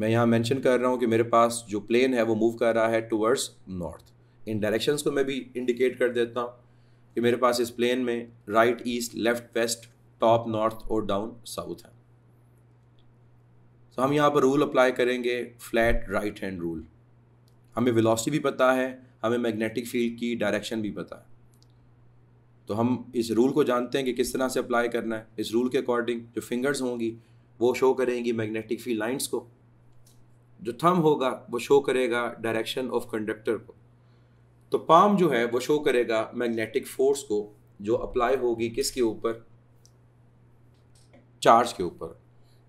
Speaker 1: मैं यहाँ मेंशन कर रहा हूँ कि मेरे पास जो प्लेन है वो मूव कर रहा है टुवर्ड्स नॉर्थ इन डायरेक्शंस को मैं भी इंडिकेट कर देता हूँ कि मेरे पास इस प्लेन में right east left west top north और डाउन साउथ है तो हम यहाँ पर रूल अप्लाई करेंगे फ्लैट राइट हैंड रूल हमें वेलोसिटी भी पता है हमें मैग्नेटिक फील्ड की डायरेक्शन भी पता है तो हम इस रूल को जानते हैं कि किस तरह से अप्लाई करना है इस रूल के अकॉर्डिंग जो फिंगर्स होंगी वो शो करेंगी मैग्नेटिक फील्ड लाइंस को जो थम होगा वो शो करेगा डायरेक्शन ऑफ कंडक्टर को तो पाम जो है वो शो करेगा मैग्नेटिक फोर्स को जो अप्लाई होगी किसके ऊपर चार्ज के ऊपर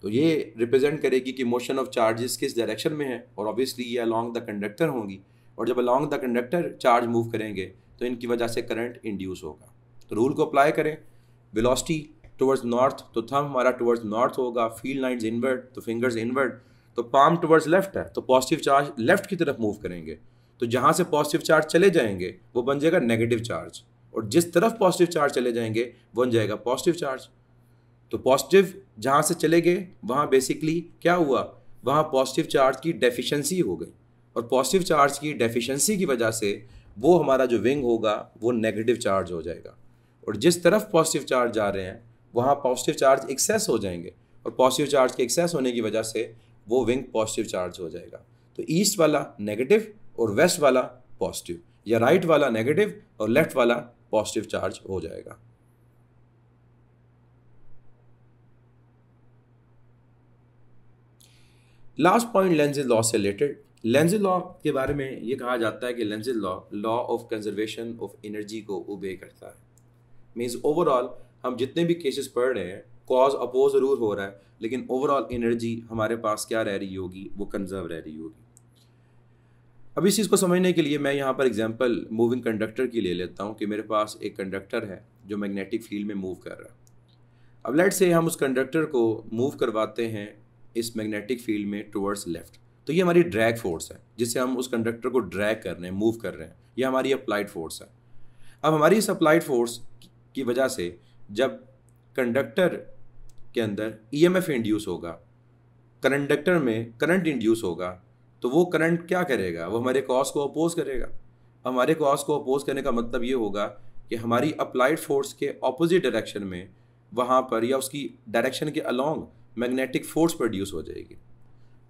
Speaker 1: तो ये रिप्रेजेंट करेगी कि मोशन ऑफ चार्जेस किस डायरेक्शन में है और ऑब्वियसली ये अलॉन्ग द कंडक्टर होंगी और जब along the conductor charge move करेंगे तो इनकी वजह से करंट इंड्यूस होगा तो रूल को अप्लाई करें वेलोसिटी टुवर्ड्स नॉर्थ तो थम हमारा टुवर्ड्स नॉर्थ होगा फील्ड लाइंस इनवर्ड तो फिंगर्स इनवर्ड तो पाम टुवर्ड्स लेफ्ट है तो पॉजिटिव चार्ज लेफ्ट की तरफ मूव करेंगे तो जहाँ से पॉजिटिव चार्ज चले जाएंगे वो बन जाएगा नेगेटिव चार्ज और जिस तरफ पॉजिटिव चार्ज चले जाएंगे बन जाएगा पॉजिटिव चार्ज तो पॉजिटिव जहाँ से चले गए वहाँ बेसिकली क्या हुआ वहाँ पॉजिटिव चार्ज की डेफिशिएंसी हो गई और पॉजिटिव चार्ज की डेफिशिएंसी की वजह से वो हमारा जो विंग होगा वो नेगेटिव चार्ज हो जाएगा और जिस तरफ पॉजिटिव चार्ज जा रहे हैं वहाँ पॉजिटिव चार्ज एक्सेस हो जाएंगे और पॉजिटिव चार्ज के एक्सेस होने की वजह से वो विंग पॉजिटिव चार्ज हो जाएगा तो ईस्ट वाला नेगेटिव और वेस्ट वाला पॉजिटिव या राइट वाला नेगेटिव और लेफ्ट वाला पॉजिटिव चार्ज हो जाएगा लास्ट पॉइंट लेंजेज लॉ से रिलेटेड लेंज लॉ के बारे में ये कहा जाता है कि Lenz law law of conservation of energy को ओबे करता है मीन्स ओवरऑल हम जितने भी केसेस पढ़ रहे हैं कॉज अपोज ज़रूर हो रहा है लेकिन ओवरऑल एनर्जी हमारे पास क्या रह रही होगी वो कंजर्व रह रही होगी अब इस चीज़ को समझने के लिए मैं यहाँ पर एग्जांपल मूविंग कंडक्टर की ले लेता हूँ कि मेरे पास एक कंडक्टर है जो मैग्नेटिक फील्ड में मूव कर रहा है अब लेट से हम उस कंडक्टर को मूव करवाते हैं इस मैग्नेटिक फील्ड में टुवर्ड्स लेफ्ट तो ये हमारी ड्रैग फोर्स है जिससे हम उस कंडक्टर को ड्रैग कर रहे हैं मूव कर रहे हैं ये हमारी अप्लाइड फोर्स है अब हमारी इस अप्लाइड फोर्स की वजह से जब कंडक्टर के अंदर ईएमएफ e इंड्यूस होगा कंडक्टर में करंट इंड्यूस होगा तो वो करंट क्या करेगा वो हमारे कॉज को अपोज करेगा हमारे कॉज को अपोज करने का मतलब ये होगा कि हमारी अप्लाइड फोर्स के अपोजिट डायरेक्शन में वहाँ पर या उसकी डायरेक्शन के अलॉन्ग मैग्नेटिक फोर्स प्रोड्यूस हो जाएगी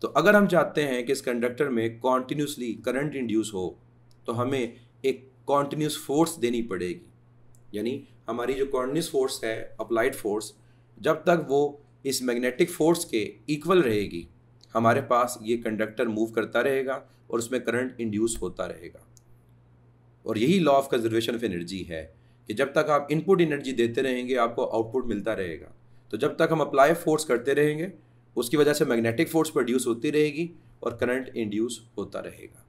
Speaker 1: तो अगर हम चाहते हैं कि इस कंडक्टर में कॉन्टीन्यूसली करंट इंड्यूस हो तो हमें एक कॉन्टीन्यूस फोर्स देनी पड़ेगी यानी हमारी जो कॉन्टीन्यूस फोर्स है अप्लाइड फोर्स जब तक वो इस मैग्नेटिक फोर्स के इक्वल रहेगी हमारे पास ये कंडक्टर मूव करता रहेगा और उसमें करंट इंड्यूस होता रहेगा और यही law of conservation of energy है कि जब तक आप इनपुट एनर्जी देते रहेंगे आपको आउटपुट मिलता रहेगा तो जब तक हम अप्लाई फोर्स करते रहेंगे उसकी वजह से मैग्नेटिक फोर्स प्रोड्यूस होती रहेगी और करंट इंड्यूस होता रहेगा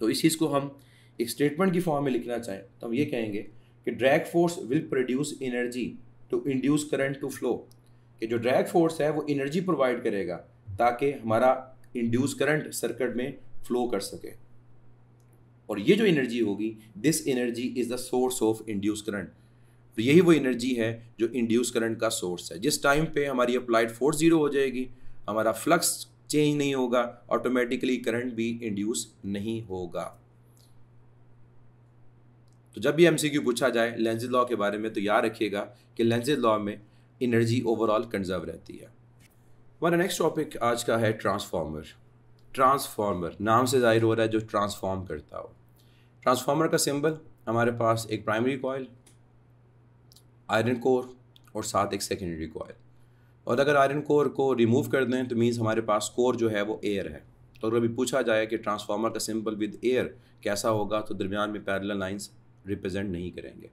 Speaker 1: तो इस चीज़ को हम एक स्टेटमेंट की फॉर्म में लिखना चाहें तो हम ये कहेंगे कि drag force will produce energy to induce current to flow कि जो ड्रैग फोर्स है वो एनर्जी प्रोवाइड करेगा ताकि हमारा इंड्यूस करंट सर्किट में फ्लो कर सके और ये जो एनर्जी होगी this energy is the source of induce current तो यही वो एनर्जी है जो इंड्यूस करंट का सोर्स है जिस टाइम पे हमारी अप्लाइड फोर्स ज़ीरो हो जाएगी हमारा फ्लक्स चेंज नहीं होगा ऑटोमेटिकली करंट भी इंड्यूस नहीं होगा तो जब भी एमसीक्यू पूछा जाए लेंजेज लॉ के बारे में तो याद रखिएगा कि लेंजेज लॉ में एनर्जी ओवरऑल कंजर्व रहती है हमारा नेक्स्ट टॉपिक आज का है ट्रांसफार्मर ट्रांसफार्मर नाम से जाहिर हो रहा है जो ट्रांसफॉर्म करता हो ट्रांसफार्मर का सिंबल हमारे पास एक प्राइमरी कॉयल आयरन कोर और साथ एक सेकेंडरी कोयल और अगर आयरन कोर को रिमूव कर दें तो मीन्स हमारे पास कोर जो है वो एयर है तो अगर अभी पूछा जाए कि ट्रांसफार्मर का सिंबल विद एयर कैसा होगा तो दरमियान में पैरल लाइन्स रिप्रेजेंट नहीं करेंगे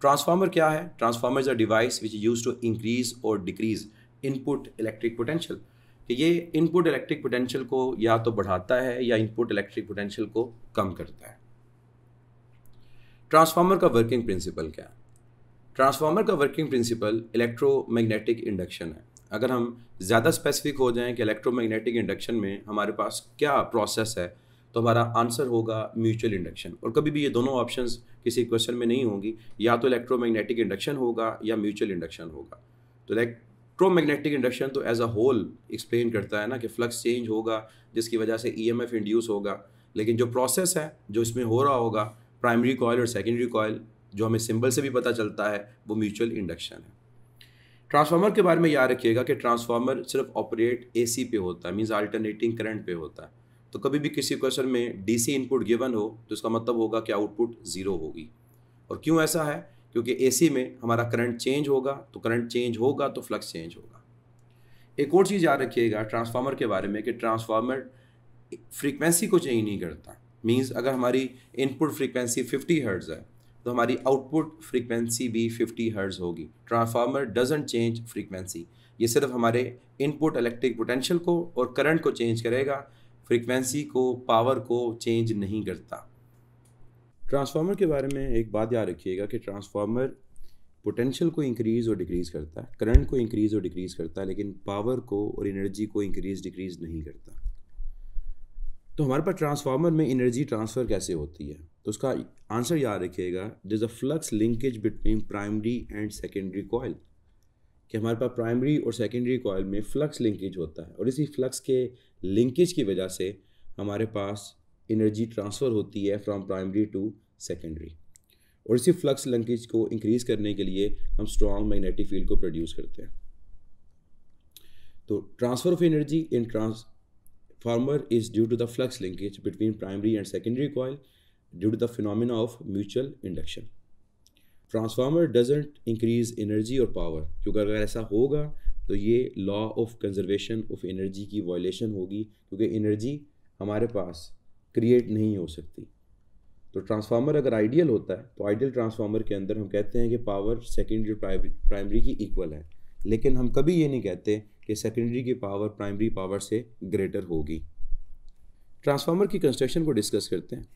Speaker 1: ट्रांसफार्मर क्या है transformer is a device which use to increase और डिक्रीज इनपुट इलेक्ट्रिक पोटेंशियल कि ये इनपुट इलेक्ट्रिक पोटेंशियल को या तो बढ़ाता है या इनपुट इलेक्ट्रिक पोटेंशियल को कम करता है ट्रांसफार्मर का वर्किंग प्रिंसिपल क्या है ट्रांसफार्मर का वर्किंग प्रिंसिपल इलेक्ट्रोमैग्नेटिक इंडक्शन है अगर हम ज़्यादा स्पेसिफिक हो जाएं कि इलेक्ट्रोमैग्नेटिक इंडक्शन में हमारे पास क्या प्रोसेस है तो हमारा आंसर होगा म्यूचुअल इंडक्शन और कभी भी ये दोनों ऑप्शन किसी क्वेश्चन में नहीं होंगी या तो इलेक्ट्रोमैग्नेटिक इंडक्शन होगा या म्यूचुअल इंडक्शन होगा तो इलेक्ट्रोमैग्नेटिक इंडक्शन तो एज अ होल एक्सप्लेन करता है ना कि फ्लक्स चेंज होगा जिसकी वजह से ई e इंड्यूस होगा लेकिन जो प्रोसेस है जो इसमें हो रहा होगा प्राइमरी कॉयल और सेकेंडरी कॉयल जो हमें सिंबल से भी पता चलता है वो म्यूचुअल इंडक्शन है ट्रांसफार्मर के बारे में याद रखिएगा कि ट्रांसफार्मर सिर्फ ऑपरेट ए पे होता है मीन्स अल्टरनेटिंग करंट पे होता है तो कभी भी किसी क्वेश्चन में डी इनपुट गिवन हो तो इसका मतलब होगा कि आउटपुट ज़ीरो होगी और क्यों ऐसा है क्योंकि ए में हमारा करंट चेंज होगा तो करंट चेंज होगा तो फ्लक्स चेंज होगा एक और चीज़ याद रखिएगा ट्रांसफार्मर के बारे में कि ट्रांसफार्मर फ्रीक्वेंसी को चेंज नहीं करता मीन्स अगर हमारी इनपुट फ्रीक्वेंसी 50 हर्ट्ज़ है तो हमारी आउटपुट फ्रीक्वेंसी भी 50 हर्ट्ज़ होगी ट्रांसफार्मर डजेंट चेंज फ्रीक्वेंसी ये सिर्फ हमारे इनपुट इलेक्ट्रिक पोटेंशियल को और करंट को चेंज करेगा फ्रीक्वेंसी को पावर को चेंज नहीं करता ट्रांसफार्मर के बारे में एक बात याद रखिएगा कि ट्रांसफार्मर पोटेंशियल को इंक्रीज़ और डिक्रीज़ करता है करंट को इंक्रीज़ और डिक्रीज़ करता है लेकिन पावर को और एनर्जी को इंक्रीज़ डिक्रीज़ नहीं करता तो हमारे पास ट्रांसफार्मर में एनर्जी ट्रांसफ़र कैसे होती है तो उसका आंसर याद रखिएगा is a flux linkage between primary and secondary coil कि हमारे पास प्राइमरी और सेकेंडरी कॉयल में फ्लक्स लिंकेज होता है और इसी फ्लक्स के लिंकेज की वजह से हमारे पास एनर्जी ट्रांसफ़र होती है फ्रॉम प्राइमरी टू सेकेंडरी और इसी फ्लक्स लिंकेज को इंक्रीज़ करने के लिए हम स्ट्रॉन्ग मैग्नेटिक फील्ड को प्रोड्यूस करते हैं तो transfer of energy in transformer is due to the flux linkage between primary and secondary coil due to the phenomena of mutual induction. Transformer doesn't increase energy और power क्योंकि अगर ऐसा होगा तो ये law of conservation of energy की violation होगी क्योंकि एनर्जी हमारे पास क्रिएट नहीं हो सकती तो ट्रांसफार्मर अगर आइडियल होता है तो आइडियल ट्रांसफार्मर के अंदर हम कहते हैं कि पावर सेकेंडरी प्राइमरी की इक्वल है लेकिन हम कभी ये नहीं कहते कि सेकेंडरी की पावर प्राइमरी पावर से ग्रेटर होगी ट्रांसफार्मर की कंस्ट्रक्शन को डिस्कस करते हैं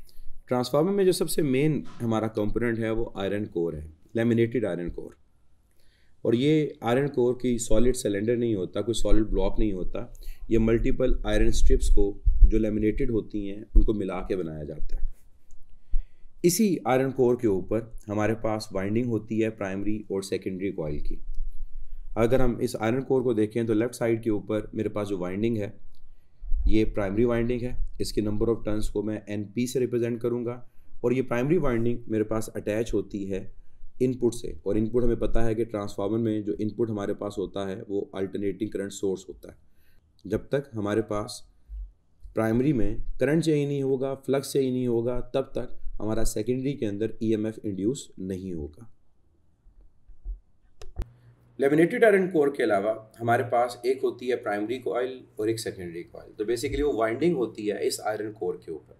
Speaker 1: ट्रांसफार्मर में जो सबसे मेन हमारा कंपोनेंट है वो आयरन कोर है लेमिनेटेड आयरन कोर और ये आयरन कोर की सॉलिड सिलेंडर नहीं होता कोई सॉलिड ब्लॉक नहीं होता ये मल्टीपल आयरन स्ट्रिप्स को जो लेमिनेटेड होती हैं उनको मिला के बनाया जाता है इसी आयरन कोर के ऊपर हमारे पास वाइंडिंग होती है प्राइमरी और सेकेंडरी कोयल की अगर हम इस आयरन कोर को देखें तो लेफ़्ट साइड के ऊपर मेरे पास जो वाइंडिंग है ये प्राइमरी वाइंडिंग है इसके नंबर ऑफ टर्न्स को मैं एन पी से रिप्रेजेंट करूँगा और ये प्राइमरी वाइंडिंग मेरे पास अटैच होती है इनपुट से और इनपुट हमें पता है कि ट्रांसफार्मर में जो इनपुट हमारे पास होता है वो अल्टरनेटिंग करंट सोर्स होता है जब तक हमारे पास प्राइमरी में करंट चाहिए नहीं होगा फ्लक्स चाहिए नहीं होगा तब तक हमारा सेकेंडरी के अंदर एफ e इंड्यूस नहीं होगा लेमिनेटेड आयरन कोर के अलावा हमारे पास एक होती है प्राइमरी कोयल और एक सेकेंडरी कोयल तो बेसिकली वो वाइंडिंग होती है इस आयरन कोर के ऊपर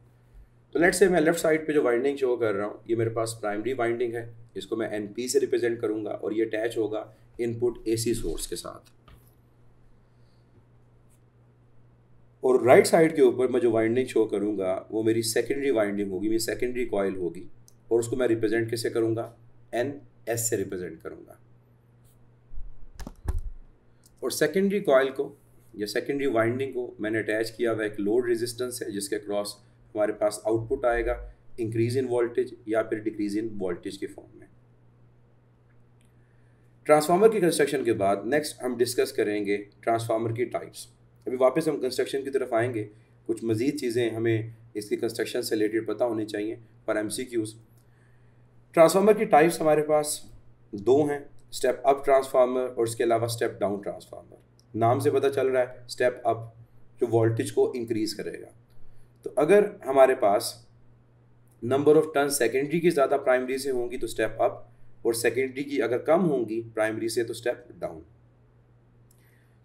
Speaker 1: तो लेट से मैं लेफ्ट साइड पे जो वाइंडिंग शो कर रहा हूँ ये मेरे पास प्राइमरी वाइंडिंग है इसको मैं एन से रिप्रेजेंट करूँगा और ये अटैच होगा इनपुट ए सोर्स के साथ और राइट right साइड के ऊपर मैं जो वाइंडिंग शो करूँगा वो मेरी सेकेंडरी वाइंडिंग होगी मेरी सेकेंडरी कॉयल होगी और उसको मैं रिप्रेजेंट कैसे करूँगा एन एस से रिप्रेजेंट करूँगा और सेकेंडरी कॉयल को या सेकेंडरी वाइंडिंग को मैंने अटैच किया हुआ एक लोड रेजिस्टेंस है जिसके क्रॉस हमारे पास आउटपुट आएगा इंक्रीज इन वोल्टेज या फिर डिक्रीज इन वोल्टेज के फॉर्म में ट्रांसफार्मर की कंस्ट्रक्शन के बाद नेक्स्ट हम डिस्कस करेंगे ट्रांसफार्मर की टाइप्स अभी वापस हम कंस्ट्रक्शन की तरफ आएंगे कुछ मज़ीद चीज़ें हमें इसकी कंस्ट्रक्शन से रिलेटेड पता होनी चाहिए पर एम क्यूज़ ट्रांसफार्मर की टाइप्स हमारे पास दो हैं स्टेप अप ट्रांसफार्मर और इसके अलावा स्टेप डाउन ट्रांसफार्मर नाम से पता चल रहा है स्टेप अप जो वोल्टेज को इंक्रीज करेगा तो अगर हमारे पास नंबर ऑफ टर्न सेकेंडरी की ज़्यादा प्राइमरी से होंगी तो स्टेप अप और सेकेंडरी की अगर कम होंगी प्राइमरी से तो step down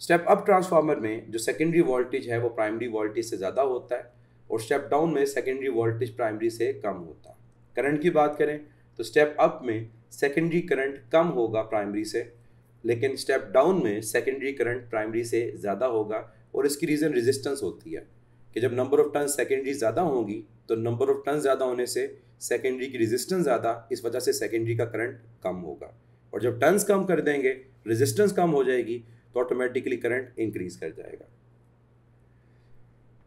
Speaker 1: step up transformer में जो सेकेंडरी वोल्टेज है वो प्राइमरी वोल्टेज से ज़्यादा होता है और स्टेप डाउन में सेकेंडरी वोल्टेज प्राइमरी से कम होता है करंट की बात करें तो स्टेप अप में सेकेंडरी करंट कम होगा प्राइमरी से लेकिन स्टेप डाउन में सेकेंडरी करंट प्राइमरी से ज़्यादा होगा और इसकी रीज़न रेजिस्टेंस होती है कि जब नंबर ऑफ़ टर्न सेकेंडरी ज़्यादा होंगी तो नंबर ऑफ़ टर्न ज़्यादा होने से सेकेंडरी की रेजिस्टेंस ज़्यादा इस वजह से सेकेंडरी का करंट कम होगा और जब टर्न्स कम कर देंगे रेजिस्टेंस कम हो जाएगी तो ऑटोमेटिकली करंट इंक्रीज कर जाएगा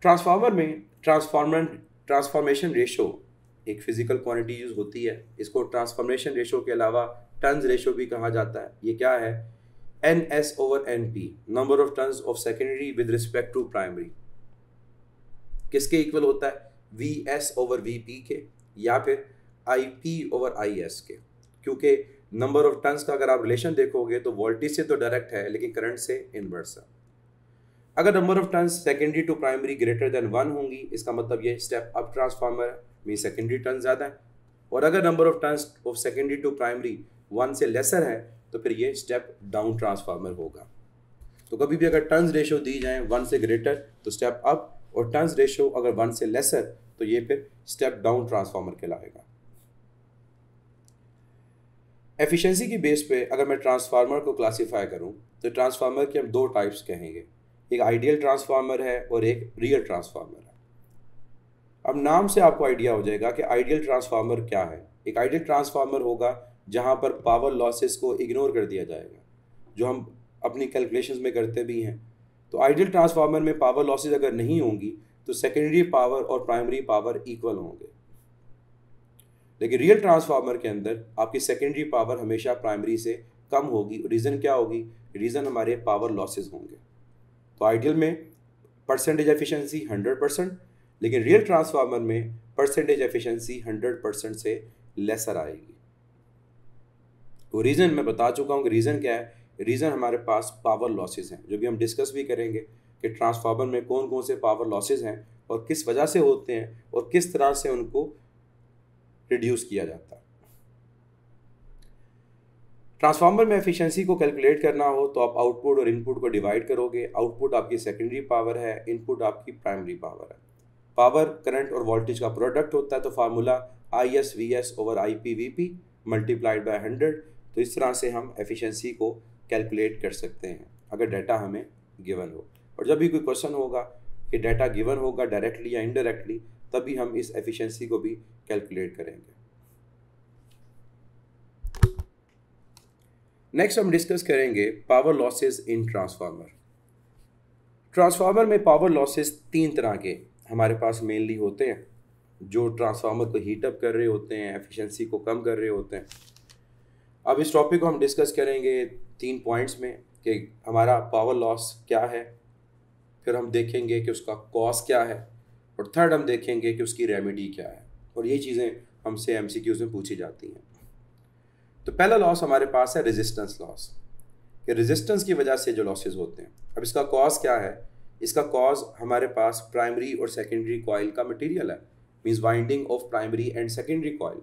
Speaker 1: ट्रांसफार्मर में ट्रांसफार्मर ट्रांसफॉर्मेशन रेशो एक फिजिकल क्वांटिटी यूज़ होती है इसको ट्रांसफॉर्मेशन रेशो के अलावा टर्न्स रेशो भी कहा जाता है ये क्या है N S over N P number of turns of secondary with respect to primary किसके इक्वल होता है V S over V P के या फिर I P over I S के क्योंकि नंबर ऑफ टर्न्स का अगर आप रिलेशन देखोगे तो वोल्टेज से तो डायरेक्ट है लेकिन करंट से इनवर्स है अगर number of turns secondary to primary greater than one होंगी इसका मतलब ये स्टेप अप ट्रांसफार्मर है मीन सेकेंडरी टर्न ज़्यादा है और अगर number of turn of secondary to primary one से लेसर है तो फिर ये स्टेप डाउन ट्रांसफार्मर होगा तो कभी भी अगर टर्न्स रेशो दी जाए वन से ग्रेटर तो स्टेप अप और टर्न्स रेशो अगर वन से लेसर तो ये फिर स्टेप डाउन ट्रांसफार्मर कहलाएगा एफिशिएंसी की बेस पे अगर मैं ट्रांसफार्मर को क्लासिफाई करूं तो ट्रांसफार्मर के हम दो टाइप्स कहेंगे एक आइडियल ट्रांसफार्मर है और एक रियल ट्रांसफार्मर अब नाम से आपको आइडिया हो जाएगा कि आइडियल ट्रांसफार्मर क्या है एक आइडियल ट्रांसफार्मर होगा जहाँ पर पावर लॉसेस को इग्नोर कर दिया जाएगा जो हम अपनी कैलकुलेशंस में करते भी हैं तो आइडियल ट्रांसफार्मर में पावर लॉसेज अगर नहीं होंगी तो सेकेंडरी पावर और प्राइमरी पावर इक्वल होंगे लेकिन रियल ट्रांसफार्मर के अंदर आपकी सेकेंडरी पावर हमेशा प्राइमरी से कम होगी रीज़न क्या होगी रीज़न हमारे पावर लॉसेज होंगे तो आइडियल में परसेंटेज एफिशिएंसी हंड्रेड परसेंट लेकिन रियल ट्रांसफार्मर में परसेंटेज एफिशिएंसी 100 परसेंट से लेसर आएगी वो तो रीज़न मैं बता चुका हूँ कि रीज़न क्या है रीज़न हमारे पास पावर लॉसेज हैं जो भी हम डिस्कस भी करेंगे कि ट्रांसफार्मर में कौन कौन से पावर लॉसेज हैं और किस वजह से होते हैं और किस तरह से उनको रिड्यूस किया जाता है ट्रांसफार्मर में एफिशिएंसी को कैलकुलेट करना हो तो आप आउटपुट और इनपुट को डिवाइड करोगे आउटपुट आपकी सेकेंडरी पावर है इनपुट आपकी प्राइमरी पावर है पावर करंट और वोल्टेज का प्रोडक्ट होता है तो formula I S V S over I P V P multiplied by hundred तो इस तरह से हम एफिशिएंसी को कैलकुलेट कर सकते हैं अगर डाटा हमें गिवन हो और जब भी कोई क्वेश्चन होगा कि डाटा गिवन होगा डायरेक्टली या इनडायरेक्टली तभी हम इस एफिशिएंसी को भी कैलकुलेट करेंगे नेक्स्ट हम डिस्कस करेंगे power losses in transformer transformer में पावर लॉसेस तीन तरह के हमारे पास मेनली होते हैं जो ट्रांसफार्मर को हीटअप कर रहे होते हैं एफिशिएंसी को कम कर रहे होते हैं अब इस टॉपिक को हम डिस्कस करेंगे तीन पॉइंट्स में कि हमारा पावर लॉस क्या है फिर हम देखेंगे कि उसका कॉज क्या है और थर्ड हम देखेंगे कि उसकी रेमेडी क्या है और ये चीज़ें हमसे एम में पूछी जाती हैं तो पहला लॉस हमारे पास है रेजिस्टेंस लॉस कि रेजिस्टेंस की वजह से जो लॉसेज होते हैं अब इसका कॉज क्या है इसका कॉज हमारे पास प्राइमरी और सेकेंडरी कॉयल का मटेरियल है means winding of primary and secondary coil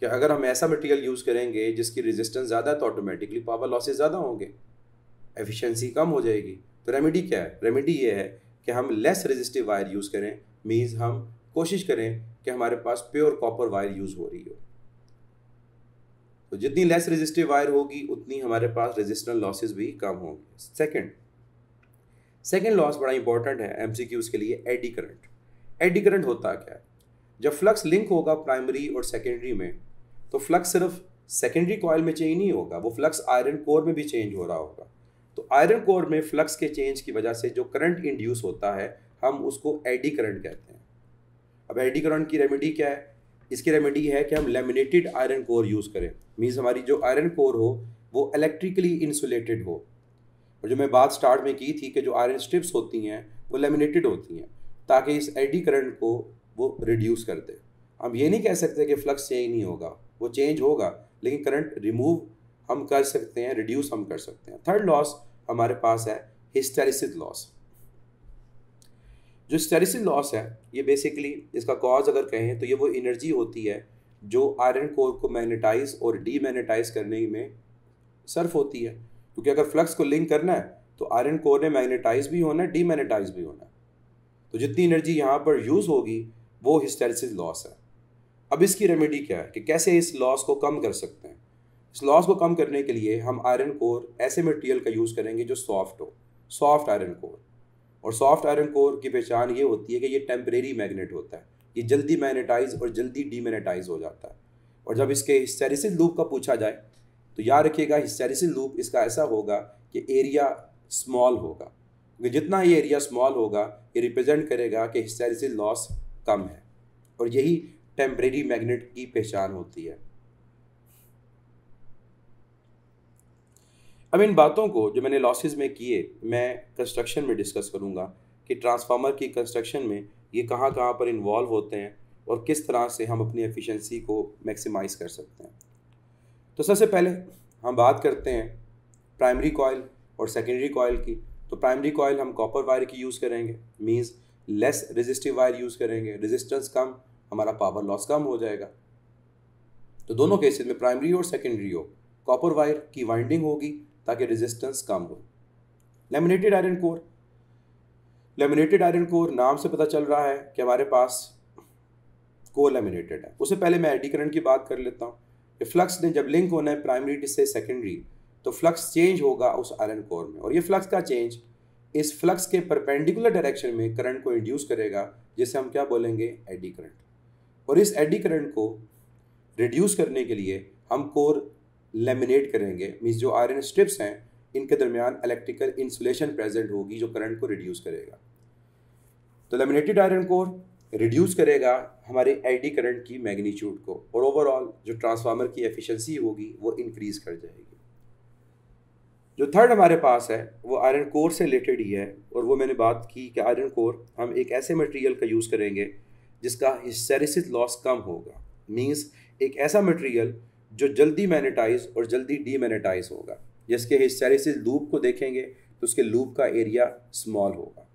Speaker 1: कि अगर हम ऐसा मटेरियल यूज़ करेंगे जिसकी रेजिस्टेंस ज़्यादा है तो ऑटोमेटिकली पावर लॉसेज ज़्यादा होंगे एफिशिएंसी कम हो जाएगी तो रेमेडी क्या है रेमेडी ये है कि हम लेस रेजिस्टिव वायर यूज़ करें मीन्स हम कोशिश करें कि हमारे पास प्योर कॉपर वायर यूज़ हो रही हो तो जितनी लेस रेजिस्टिव वायर होगी उतनी हमारे पास रेजिस्टेंस लॉसेज भी कम होंगे सेकेंड सेकेंड लॉस बड़ा इंपॉर्टेंट है एम के लिए एडी करंट एडी करंट होता क्या है जब फ्लक्स लिंक होगा प्राइमरी और सेकेंडरी में तो फ्लक्स सिर्फ सेकेंडरी कॉयल में चेंज नहीं होगा वो फ्लक्स आयरन कोर में भी चेंज हो रहा होगा तो आयरन कोर में फ्लक्स के चेंज की वजह से जो करंट इंड्यूस होता है हम उसको एडी करंट कहते हैं अब एडी करंट की रेमेडी क्या है इसकी रेमेडी है कि हम लेमिनेटेड आयरन कोर यूज़ करें मीन्स हमारी जो आयरन कोर हो वो इलेक्ट्रिकली इंसुलेटेड हो और जो मैं बात स्टार्ट में की थी कि जो आयरन स्ट्रिप्स होती हैं वो लेमिनेटेड होती हैं ताकि इस एडी करंट को वो रिड्यूस कर दे हम ये नहीं कह सकते कि फ्लक्स चेंज नहीं होगा वो चेंज होगा लेकिन करंट रिमूव हम कर सकते हैं रिड्यूस हम कर सकते हैं थर्ड लॉस हमारे पास है हिस्टेरिसिस लॉस जो हिस्टेरिसिस लॉस है ये बेसिकली इसका कॉज अगर कहें तो ये वो एनर्जी होती है जो आयरन कोर को मैग्नेटाइज और डी करने में सर्फ होती है क्योंकि अगर फ्लक्स को लिंक करना है तो आयरन कोर ने मैग्नेटाइज भी होना है डीमैग्नेटाइज भी होना है तो जितनी एनर्जी यहाँ पर यूज़ होगी वो हिस्टेरिसिस लॉस है अब इसकी रेमेडी क्या है कि कैसे इस लॉस को कम कर सकते हैं इस लॉस को कम करने के लिए हम आयरन कोर ऐसे मटेरियल का यूज़ करेंगे जो सॉफ्ट हो सॉफ्ट आयरन कोर और सॉफ्ट आयरन कोर की पहचान ये होती है कि ये टेम्परेरी मैग्नेट होता है ये जल्दी मैग्नेटाइज और जल्दी डीमैग्नेटाइज हो जाता है और जब इसके हिस्टेरिसिस लूप का पूछा जाए तो याद रखिएगा हिस्टेरिस लूप इसका ऐसा होगा कि एरिया स्मॉल होगा क्योंकि जितना ये एरिया स्मॉल होगा ये रिप्रेजेंट करेगा कि हिस्टेरिस लॉस कम है और यही टेम्परेरी मैग्नेट की पहचान होती है अब इन बातों को जो मैंने लॉसेस में किए मैं कंस्ट्रक्शन में डिस्कस करूँगा कि ट्रांसफार्मर की कंस्ट्रक्शन में ये कहाँ कहाँ पर इन्वॉल्व होते हैं और किस तरह से हम अपनी एफिशिएंसी को मैक्सिमाइज़ कर सकते हैं तो सबसे पहले हम बात करते हैं प्राइमरी कॉयल और सेकेंडरी कॉयल की तो प्राइमरी कॉयल हम कॉपर वायर की यूज़ करेंगे means less resistive wire use करेंगे रेजिस्टेंस कम हमारा पावर लॉस कम हो जाएगा तो दोनों केसेस में प्राइमरी और सेकेंडरी हो कॉपर वायर की वाइंडिंग होगी ताकि रेजिस्टेंस कम हो laminated iron core laminated iron core नाम से पता चल रहा है कि हमारे पास को लेमिनेटेड है उससे पहले मैं एडी करंट की बात कर लेता हूँ फ्लक्स ने जब लिंक होना है प्राइमरी से सेकेंडरी तो फ्लक्स चेंज होगा उस आयरन कोर में और ये फ्लक्स का चेंज इस फ्लक्स के परपेंडिकुलर डायरेक्शन में करंट को इंड्यूस करेगा जिसे हम क्या बोलेंगे एडी करंट और इस एडी करंट को रिड्यूस करने के लिए हम कोर लेमिनेट करेंगे मीन्स जो आयरन स्ट्रिप्स हैं इनके दरमियान इलेक्ट्रिकल इंसुलेशन प्रेजेंट होगी जो करंट को रिड्यूस करेगा तो लेमिनेटेड आयरन कोर रिड्यूस करेगा हमारे एडी करंट की मैग्नीट्यूड को और ओवरऑल जो ट्रांसफार्मर की एफिशिएंसी होगी वो इंक्रीज़ कर जाएगी जो थर्ड हमारे पास है वो आयरन कोर से रिलेटेड ही है और वो मैंने बात की कि आयरन कोर हम एक ऐसे मटेरियल का यूज़ करेंगे जिसका हिस्सेरिसिस लॉस कम होगा मींस एक ऐसा मटेरियल जो जल्दी मैनेटाइज और जल्दी डीमेनेटाइज होगा जिसके हिस्सेरिसिस लूप को देखेंगे तो उसके लूप का एरिया स्मॉल होगा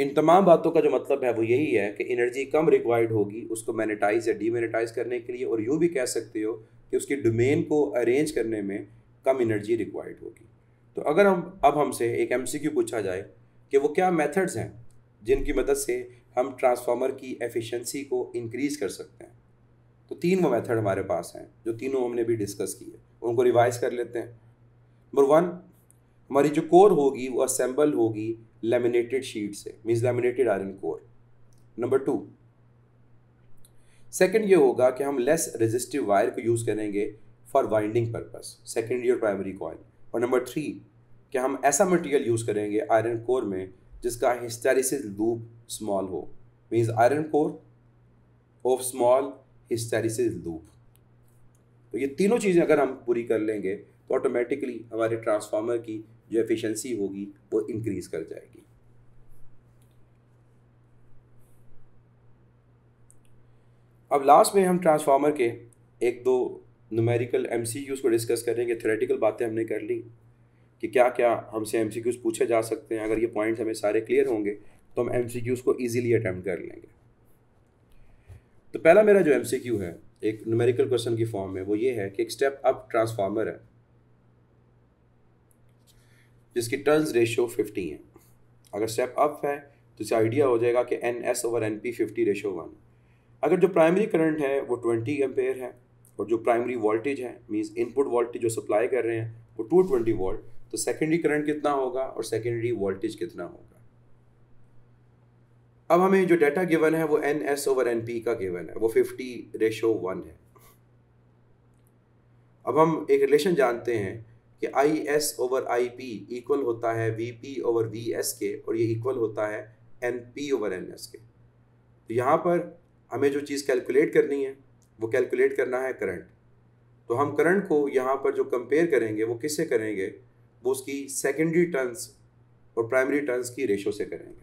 Speaker 1: इन तमाम बातों का जो मतलब है वो यही है कि एनर्जी कम रिक्वायर्ड होगी उसको मैनेटाइज या डीमेनेटाइज करने के लिए और यूँ भी कह सकते हो कि उसकी डोमेन को अरेंज करने में कम एनर्जी रिक्वायर्ड होगी तो अगर हम अब हमसे एक एम पूछा जाए कि वो क्या मेथड्स हैं जिनकी मदद से हम ट्रांसफार्मर की एफिशिएंसी को इंक्रीज़ कर सकते हैं तो तीन वो मेथड हमारे पास हैं जो तीनों हमने भी डिस्कस किए उनको रिवाइज कर लेते हैं नंबर वन हमारी जो कोर होगी वो असेंबल होगी लेमिनेटेड शीट से means laminated iron core number two second ये होगा कि हम लेस रेजिस्टिव वायर को यूज़ करेंगे for winding purpose secondary primary coil और नंबर थ्री कि हम ऐसा मटेरियल यूज़ करेंगे आयरन कोर में जिसका हिस्टेरिस लूप स्मॉल हो means iron core of small hysteresis loop तो ये तीनों चीज़ें अगर हम पूरी कर लेंगे ऑटोमेटिकली हमारे ट्रांसफार्मर की जो एफिशिएंसी होगी वो इंक्रीज़ कर जाएगी अब लास्ट में हम ट्रांसफार्मर के एक दो न्यूमेरिकल एम को डिस्कस करेंगे थ्रेटिकल बातें हमने कर ली कि क्या क्या हमसे एम पूछे जा सकते हैं अगर ये पॉइंट्स हमें सारे क्लियर होंगे तो हम एम को ईजिली अटैम्प्ट कर लेंगे तो पहला मेरा जो एम है एक न्यूमेरिकल क्वेश्चन की फॉर्म में वो ये है कि एक स्टेप अप ट्रांसफार्मर है जिसकी टर्न्स रेशियो फिफ्टी है अगर स्टेप अप है तो इसे आइडिया हो जाएगा कि N S over N P fifty ratio one अगर जो प्राइमरी करंट है वो ट्वेंटी एम्पेयर है और जो प्राइमरी वोल्टेज है मीन्स इनपुट वोल्टेज जो सप्लाई कर रहे हैं वो टू ट्वेंटी वोल्ट तो सेकेंडरी करंट कितना होगा और सेकेंडरी वोल्टेज कितना होगा अब हमें जो डाटा गिवन है वो N S over N P का गिवन है वो फिफ्टी रेशो वन है अब हम एक रिलेशन जानते हैं कि I S over I P equal होता है V P over V S के और ये इक्वल होता है N P over N S के तो यहाँ पर हमें जो चीज़ कैलकुलेट करनी है वो कैलकुलेट करना है करंट तो हम करंट को यहाँ पर जो कंपेयर करेंगे वो किससे करेंगे वो उसकी सेकेंडरी टर्न्स और प्राइमरी टर्न्स की रेशो से करेंगे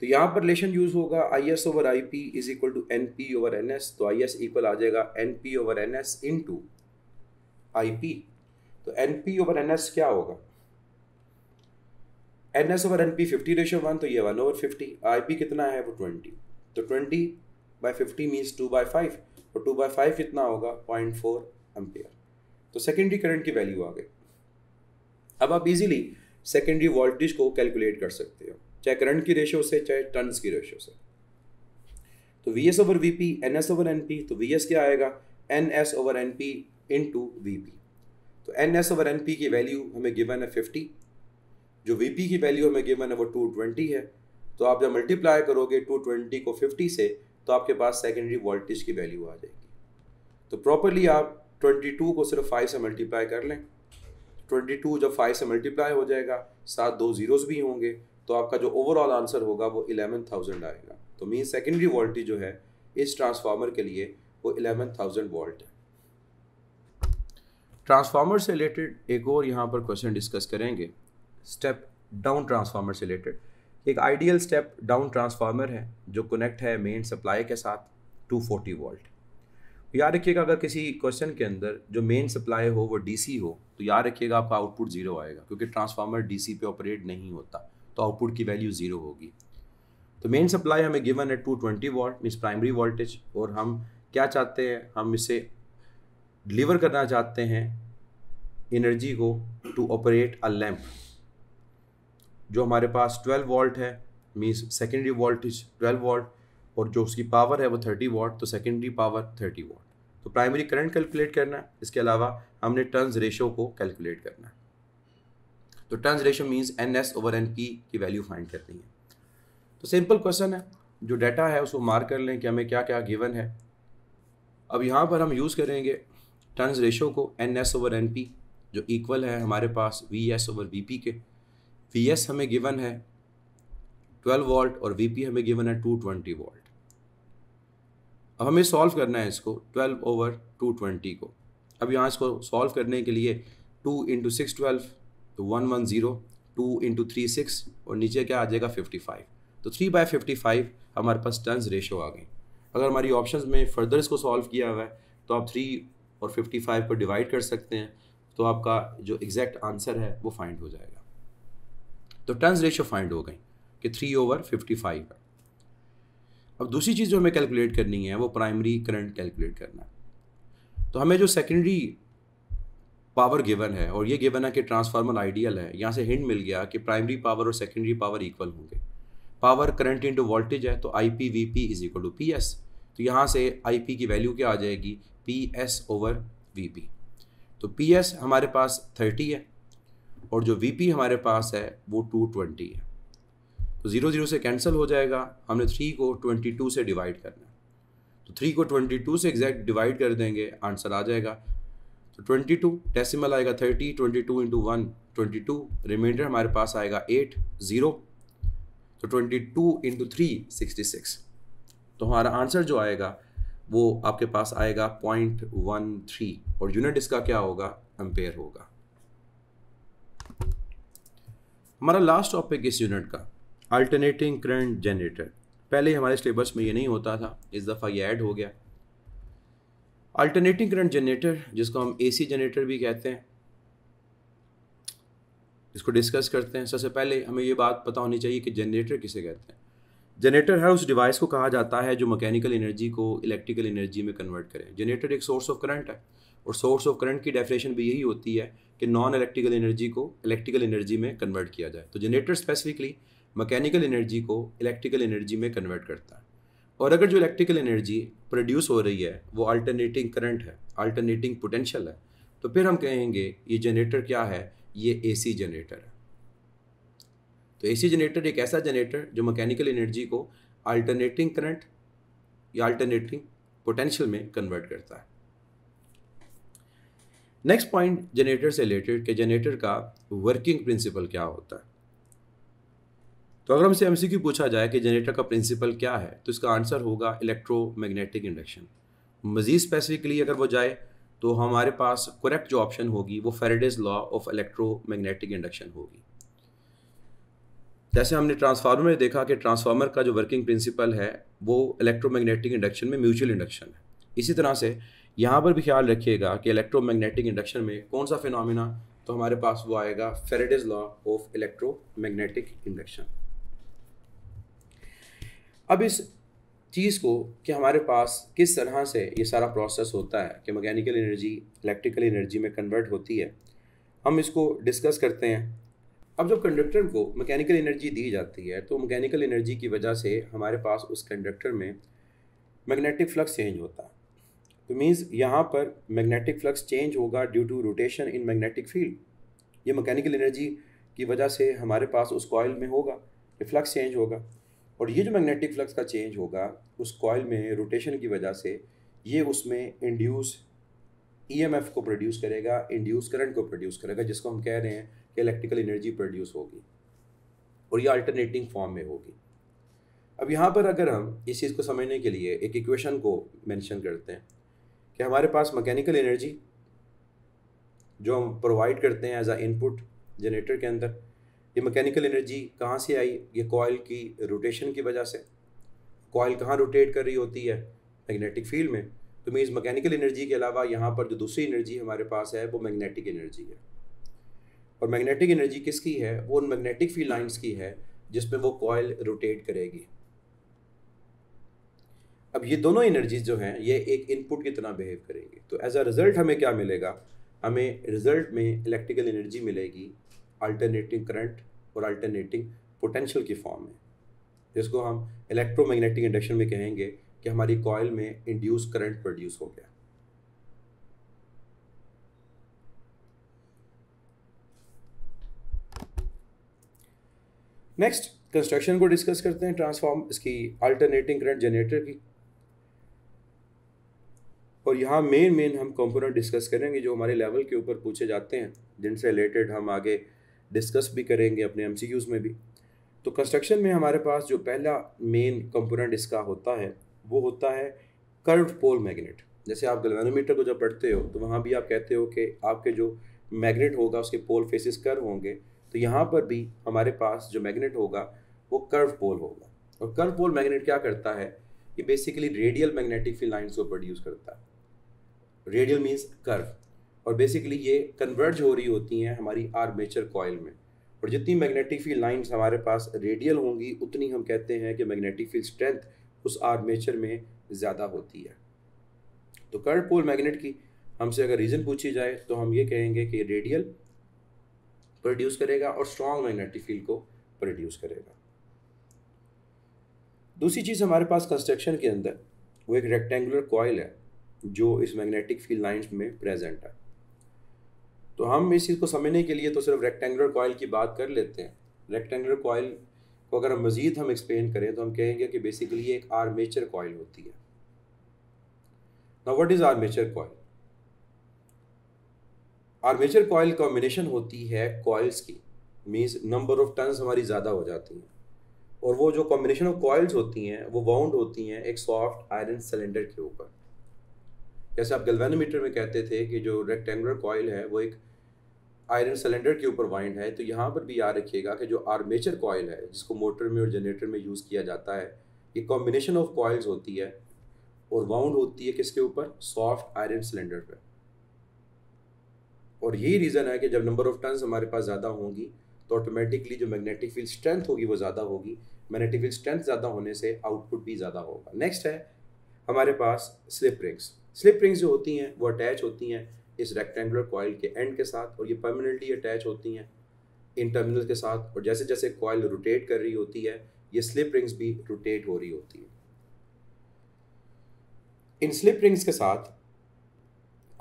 Speaker 1: तो यहाँ पर रिलेशन यूज होगा I S over I P is equal to N P over N S तो आई एस इक्वल आ जाएगा N P over N S into I P तो N P over N S क्या होगा N S over N P fifty ratio one तो ये one over fifty I P कितना है वो ट्वेंटी तो twenty by fifty means two by five और टू बाई फाइव कितना होगा पॉइंट फोर एम्पेयर तो सेकेंडरी करंट की वैल्यू आ गई अब आप इजीली सेकेंडरी वोल्टेज को कैलकुलेट कर सकते हो चाहे करंट की रेशियो से चाहे टर्नस की रेशियो से तो V S over V P N S over N P तो वी एस क्या आएगा N S over N P into V P तो N S over N P की वैल्यू हमें गिवन है फिफ्टी जो वी पी की value हमें गिवन है वो टू ट्वेंटी है तो आप जब मल्टीप्लाई करोगे टू ट्वेंटी को फिफ्टी से तो आपके पास सेकेंडरी वोल्टेज की वैल्यू आ जाएगी तो प्रॉपरली आप ट्वेंटी टू को सिर्फ फाइव से मल्टीप्लाई कर लें ट्वेंटी टू जब फाइव से मल्टीप्लाई हो जाएगा साथ दो ज़ीरोज़ भी होंगे तो आपका जो ओवरऑल आंसर होगा वो इलेवन थाउजेंड आएगा तो मीन सेकेंडरी वोल्टेज जो है इस ट्रांसफार्मर के लिए वो इलेवन थाउजेंड वोल्ट है ट्रांसफार्मर से रिलेटेड एक और यहाँ पर क्वेश्चन डिस्कस करेंगे स्टेप डाउन ट्रांसफार्मर से रिलेटेड एक आइडियल स्टेप डाउन ट्रांसफार्मर है जो कनेक्ट है मेन सप्लाई के साथ 240 वोल्ट याद रखिएगा अगर किसी क्वेश्चन के अंदर जो मेन सप्लाई हो वो डीसी हो तो याद रखिएगा आपका आउटपुट ज़ीरो आएगा क्योंकि ट्रांसफार्मर डीसी पे ऑपरेट नहीं होता तो आउटपुट की वैल्यू ज़ीरो होगी तो मेन सप्लाई हमें गिवन है two twenty volt means primary voltage और हम क्या चाहते हैं हम इसे डिलीवर करना चाहते हैं एनर्जी को टू ऑपरेट अ लैम्प जो हमारे पास 12 वोल्ट है मीन्स सेकेंडरी वोल्टेज 12 वोल्ट और जो उसकी पावर है वो 30 वोल्ट तो सेकेंडरी पावर 30 वोल्ट तो प्राइमरी करंट कैलकुलेट करना है इसके अलावा हमने टर्न्स रेशो को कैलकुलेट करना है तो turns ratio means N S over N P की वैल्यू फाइंड करनी है तो सिंपल क्वेश्चन है जो डाटा है उसको मार्क कर लें कि हमें क्या क्या गिवन है अब यहाँ पर हम यूज़ करेंगे टर्नस रेशो को N S over N P जो इक्वल है हमारे पास V S over V P के वी एस हमें गिवन है ट्वेल्व वोल्ट और वी पी हमें गिवन है टू ट्वेंटी वोल्ट अब हमें सॉल्व करना है इसको ट्वेल्व ओवर टू ट्वेंटी को अब यहाँ इसको सॉल्व करने के लिए टू इंटू सिक्स ट्वेल्व तो one one zero two into three six और नीचे क्या आ जाएगा फिफ्टी फाइव तो थ्री बाई फिफ्टी फाइव हमारे पास टर्न्स रेशो आ गई अगर हमारी ऑप्शन में फर्दर इसको सॉल्व किया हुआ है तो आप थ्री और फिफ्टी फाइव को डिवाइड कर सकते हैं तो आपका जो एग्जैक्ट आंसर है वो फाइंड हो जाएगा तो टर्न्स रेशो फाइंड हो गई कि थ्री ओवर फिफ्टी फाइव है अब दूसरी चीज़ जो हमें कैलकुलेट करनी है वो प्राइमरी करंट कैलकुलेट करना है तो हमें जो सेकेंडरी पावर गिवन है और ये गिवन है कि ट्रांसफार्मर आइडियल है यहाँ से हिंट मिल गया कि प्राइमरी पावर और सेकेंडरी पावर इक्वल होंगे पावर करंट इंटू वोल्टेज है तो I P V P is equal to P S तो यहाँ से आई पी की वैल्यू क्या आ जाएगी P S over V P तो पी एस हमारे पास थर्टी है और जो वी पी हमारे पास है वो टू ट्वेंटी है तो ज़ीरो ज़ीरो से कैंसिल हो जाएगा हमने थ्री को ट्वेंटी टू से डिवाइड करना है तो थ्री को ट्वेंटी टू से एग्जैक्ट डिवाइड कर देंगे आंसर आ जाएगा ट्वेंटी टू डेसीमल आएगा thirty twenty two into one twenty two remainder हमारे पास आएगा एट ज़ीरो तो twenty two into three sixty six तो हमारा आंसर जो आएगा वो आपके पास आएगा पॉइंट वन थ्री और यूनिट इसका क्या होगा एम्पेयर होगा हमारा लास्ट टॉपिक इस यूनिट का अल्टरनेटिंग करंट जनरेटर पहले हमारे सिलेबस में ये नहीं होता था इस दफ़ा ये ऐड हो गया अल्टरनेटिंग करंट जनरेटर जिसको हम एसी जनरेटर भी कहते हैं इसको डिस्कस करते हैं सबसे पहले हमें ये बात पता होनी चाहिए कि जनरेटर किसे कहते हैं जनरेटर है उस डिवाइस को कहा जाता है जो मैकेनिकल एनर्जी को इलेक्ट्रिकल एनर्जी में कन्वर्ट करे जनरेटर एक सोर्स ऑफ करंट है और सोर्स ऑफ करंट की डेफिनेशन भी यही होती है कि नॉन इलेक्ट्रिकल एनर्जी को इलेक्ट्रिकल एनर्जी में कन्वर्ट किया जाए तो जनरेटर स्पेसिफिकली मैकेनिकल एनर्जी को इलेक्ट्रिकल एनर्जी में कन्वर्ट करता है और अगर जो इलेक्ट्रिकल एनर्जी प्रोड्यूस हो रही है वो अल्टरनेटिंग करंट है अल्टरनेटिंग पोटेंशियल है तो फिर हम कहेंगे ये जनरेटर क्या है ये एसी जनरेटर है तो एसी जनरेटर एक ऐसा जनरेटर जो मैकेनिकल एनर्जी को अल्टरनेटिंग करंट या अल्टरनेटिंग पोटेंशियल में कन्वर्ट करता है नेक्स्ट पॉइंट जनरेटर से रिलेटेड कि जनरेटर का वर्किंग प्रिंसिपल क्या होता है तो अगर हमसे एमसीक्यू पूछा जाए कि जनरेटर का प्रिंसिपल क्या है तो इसका आंसर होगा इलेक्ट्रोमैग्नेटिक इंडक्शन मज़ीद स्पेसिफिकली अगर वो जाए तो हमारे पास करेक्ट जो ऑप्शन होगी वो Faraday's law of electromagnetic induction होगी जैसे हमने ट्रांसफार्मर में देखा कि ट्रांसफार्मर का जो वर्किंग प्रिंसिपल है वो इलेक्ट्रोमैग्नेटिक इंडक्शन में म्यूचुअल इंडक्शन है इसी तरह से यहाँ पर भी ख्याल रखिएगा कि इलेक्ट्रोमैग्नेटिक इंडक्शन में कौन सा फिनोमिना तो हमारे पास वो आएगा Faraday's law of electromagnetic induction अब इस चीज़ को कि हमारे पास किस तरह से ये सारा प्रोसेस होता है कि मैकेनिकल एनर्जी इलेक्ट्रिकल एनर्जी में कन्वर्ट होती है हम इसको डिस्कस करते हैं अब जब कंडक्टर को मैकेनिकल एनर्जी दी जाती है तो मैकेनिकल एनर्जी की वजह से हमारे पास उस कंडक्टर में मैग्नेटिक फ्लक्स चेंज होता है तो मीन्स यहाँ पर मैग्नेटिक फ्लक्स चेंज होगा due to rotation in magnetic field ये मैकेनिकल एनर्जी की वजह से हमारे पास उस कॉयल में होगा फ्लक्स चेंज होगा और ये जो मैग्नेटिक फ्लक्स का चेंज होगा उस कॉयल में रोटेशन की वजह से ये उसमें इंड्यूस ईएमएफ e को प्रोड्यूस करेगा इंड्यूस करंट को प्रोड्यूस करेगा जिसको हम कह रहे हैं कि इलेक्ट्रिकल एनर्जी प्रोड्यूस होगी और ये अल्टरनेटिंग फॉर्म में होगी अब यहाँ पर अगर हम इस चीज़ को समझने के लिए एक इक्वेशन को मेंशन करते हैं कि हमारे पास मैकेनिकल एनर्जी जो हम प्रोवाइड करते हैं एज आ इनपुट जनरेटर के अंदर ये मैकेनिकल एनर्जी कहाँ से आई ये कॉयल की रोटेशन की वजह से कॉयल कहाँ रोटेट कर रही होती है मैग्नेटिक फील्ड में तो मीन्स मैकेनिकल एनर्जी के अलावा यहाँ पर जो दूसरी एनर्जी हमारे पास है वो मैग्नेटिक एनर्जी है और मैग्नेटिक एनर्जी किसकी है वो उन मैग्नेटिक फील्ड लाइंस की है जिसमें वो कॉयल रोटेट करेगी अब ये दोनों एनर्जीज जो हैं ये एक इनपुट की तरह बिहेव करेंगे तो एज अ रिज़ल्ट हमें क्या मिलेगा हमें रिज़ल्ट में इलेक्ट्रिकल एनर्जी मिलेगी अल्टरनेटिंग करंट और अल्टरनेटिंग पोटेंशियल की फॉर्म में जिसको हम इलेक्ट्रोमैग्नेटिक इंडक्शन में कहेंगे कि हमारी कॉयल में इंड्यूस करंट प्रोड्यूस हो गया नेक्स्ट कंस्ट्रक्शन को डिस्कस करते हैं ट्रांसफॉर्म इसकी अल्टरनेटिंग करंट जनरेटर की और यहाँ मेन मेन हम कंपोनेंट डिस्कस करेंगे जो हमारे लेवल के ऊपर पूछे जाते हैं जिनसे रिलेटेड हम आगे डिस्कस भी करेंगे अपने एम में भी तो कंस्ट्रक्शन में हमारे पास जो पहला मेन कंपोनेंट इसका होता है वो होता है कर्व पोल मैग्नेट जैसे आप गलवानोमीटर को जब पढ़ते हो तो वहाँ भी आप कहते हो कि आपके जो मैग्नेट होगा उसके पोल फेसिस कर्व होंगे तो यहाँ पर भी हमारे पास जो मैग्नेट होगा वो कर्व पोल होगा और कर्व पोल मैग्नेट क्या करता है ये basically radial magnetic field lines को प्रोड्यूस करता है रेडियल मीन्स कर्व और बेसिकली ये कन्वर्ज हो रही होती हैं हमारी आर्मेचर कॉयल में और जितनी मैग्नेटिक फील्ड लाइंस हमारे पास रेडियल होंगी उतनी हम कहते हैं कि मैग्नेटिक फील्ड स्ट्रेंथ उस आर्मेचर में ज़्यादा होती है तो कर्ड पोल मैग्नेट की हमसे अगर रीज़न पूछी जाए तो हम ये कहेंगे कि रेडियल प्रोड्यूस करेगा और स्ट्रॉन्ग मैग्नेटिक फील्ड को प्रोड्यूस करेगा दूसरी चीज़ हमारे पास कंस्ट्रक्शन के अंदर वो एक रेक्टेंगुलर कॉयल है जो इस मैग्नेटिक फील्ड लाइन्स में प्रेजेंट है तो हम इस चीज़ को समझने के लिए तो सिर्फ रेक्टेंगुलर कॉयल की बात कर लेते हैं रेक्टेंगुलर कॉयल को अगर हम मज़ीद हम एक्सप्लेन करें तो हम कहेंगे कि बेसिकली ये एक आर्मेचर कॉयल होती है ना what is armature coil armature coil combination होती है कॉयल्स की मीन्स नंबर ऑफ टन्स हमारी ज़्यादा हो जाती हैं और वो जो कॉम्बिनेशन ऑफ कॉयल्स होती हैं वो बाउंड होती हैं एक सॉफ्ट आयरन सिलेंडर के ऊपर जैसे आप गलवेनोमीटर में कहते थे कि जो रेक्टेंगुलर कॉयल है वो एक आयरन सिलेंडर के ऊपर वाइंड है तो यहाँ पर भी याद रखिएगा कि जो आर्मेचर कॉयल है जिसको मोटर में और जनरेटर में यूज़ किया जाता है ये कॉम्बिनेशन ऑफ कॉयल्स होती है और वाउंड होती है किसके ऊपर सॉफ्ट आयरन सिलेंडर पर और यही रीज़न है कि जब नंबर ऑफ़ टर्न्स हमारे पास ज़्यादा होंगी तो ऑटोमेटिकली जो मैग्नेटिक फील्ड स्ट्रेंथ होगी वो ज़्यादा होगी मैग्नेटिक फील्ड स्ट्रेंथ ज़्यादा होने से आउटपुट भी ज़्यादा होगा नेक्स्ट है हमारे पास स्लिप रिंग्स स्लिप रिंग्स जो होती हैं वो अटैच होती हैं इस रेक्टेंगुलर कॉयल के एंड के साथ और ये परमानेंटली अटैच होती हैं इन टर्मिनल के साथ और जैसे जैसे कॉयल रोटेट कर रही होती है ये स्लिप रिंग्स भी रोटेट हो रही होती है इन स्लिप रिंग्स के साथ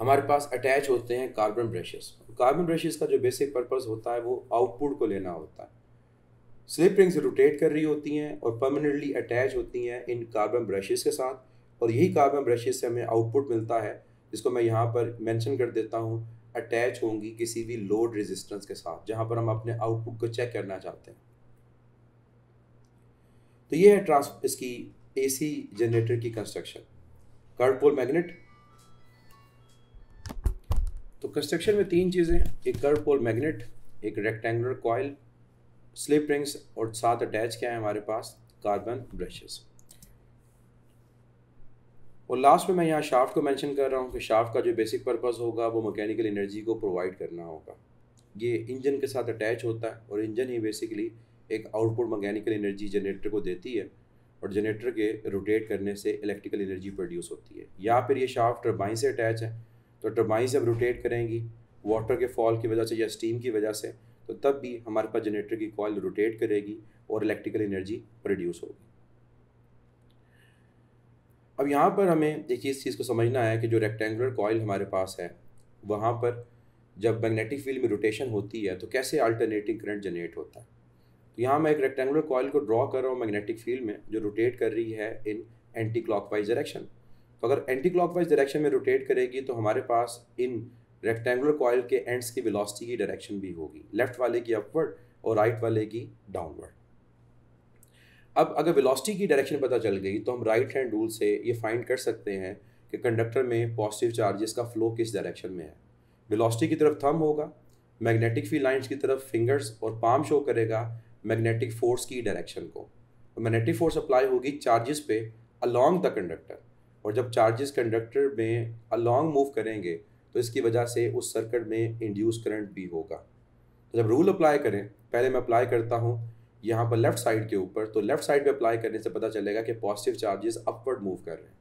Speaker 1: हमारे पास अटैच होते हैं कार्बन ब्रशेस कार्बन ब्रशेस का जो बेसिक पर्पस होता है वो आउटपुट को लेना होता है स्लिप रिंग्स रोटेट कर रही होती हैं और परमानेंटली अटैच होती हैं इन कार्बन ब्रशेस के साथ और यही कार्बन ब्रशेस से हमें आउटपुट मिलता है जिसको मैं यहाँ पर मेंशन कर देता हूँ अटैच होंगी किसी भी लोड रेजिस्टेंस के साथ जहाँ पर हम अपने आउटपुट को चेक करना चाहते हैं तो ये है ट्रांस इसकी एसी जनरेटर की कंस्ट्रक्शन कर्ड पोल मैग्नेट तो कंस्ट्रक्शन में तीन चीज़ें एक कर्ड पोल मैग्नेट एक रेक्टेंगुलर कॉयल स्लिप रिंग्स और साथ अटैच क्या है हमारे पास कार्बन ब्रशेज़ और लास्ट में मैं यहाँ शाफ्ट को मेंशन कर रहा हूँ कि शाफ्ट का जो बेसिक पर्पज़ होगा वो मैकेनिकल एनर्जी को प्रोवाइड करना होगा ये इंजन के साथ अटैच होता है और इंजन ही बेसिकली एक आउटपुट मैकेनिकल एनर्जी जनरेटर को देती है और जनरेटर के रोटेट करने से इलेक्ट्रिकल एनर्जी प्रोड्यूस होती है या फिर ये शाफ्ट टर्बाइन से अटैच है तो टर्बाइन से अब रोटेट करेंगी वाटर के फॉल की वजह से या स्टीम की वजह से तो तब भी हमारे पास जनरेटर की कॉयल रोटेट करेगी और इलेक्ट्रिकल एनर्जी प्रोड्यूस होगी अब यहाँ पर हमें देखिए इस चीज़ को समझना है कि जो रेक्टेंगुलर कॉयल हमारे पास है वहाँ पर जब मैग्नेटिक फील्ड में रोटेशन होती है तो कैसे अल्टरनेटिंग करंट जनरेट होता है तो यहाँ मैं एक रेक्टेंगुलर कॉयल को ड्रॉ कर रहा हूँ मैग्नेटिक फील्ड में जो रोटेट कर रही है इन एंटी वाइज डायरेक्शन तो अगर एंटी वाइज डायरेक्शन में रोटेट करेगी तो हमारे पास इन रेक्टेंगुलर कॉयल के एंड्स की वेलोसिटी की डायरेक्शन भी होगी लेफ्ट वाले की अपवर्ड और राइट वाले की डाउनवर्ड अब अगर वेलोसिटी की डायरेक्शन पता चल गई तो हम राइट हैंड रूल से ये फाइंड कर सकते हैं कि कंडक्टर में पॉजिटिव चार्जेस का फ्लो किस डायरेक्शन में है वेलोसिटी की तरफ थम होगा मैग्नेटिक फील्ड लाइंस की तरफ फिंगर्स और पाम शो करेगा मैग्नेटिक फोर्स की डायरेक्शन को तो मैग्नेटिक फोर्स अप्लाई होगी चार्जेस पे अलॉन्ग द कंडक्टर और जब चार्जेस कंडक्टर में अलॉन्ग मूव करेंगे तो इसकी वजह से उस सर्किट में इंड्यूस करंट भी होगा तो जब रूल अप्लाई करें पहले मैं अप्लाई करता हूँ यहाँ पर लेफ्ट साइड के ऊपर तो लेफ्ट साइड पे अप्लाई करने से पता चलेगा कि पॉजिटिव चार्जेस अपवर्ड मूव कर रहे हैं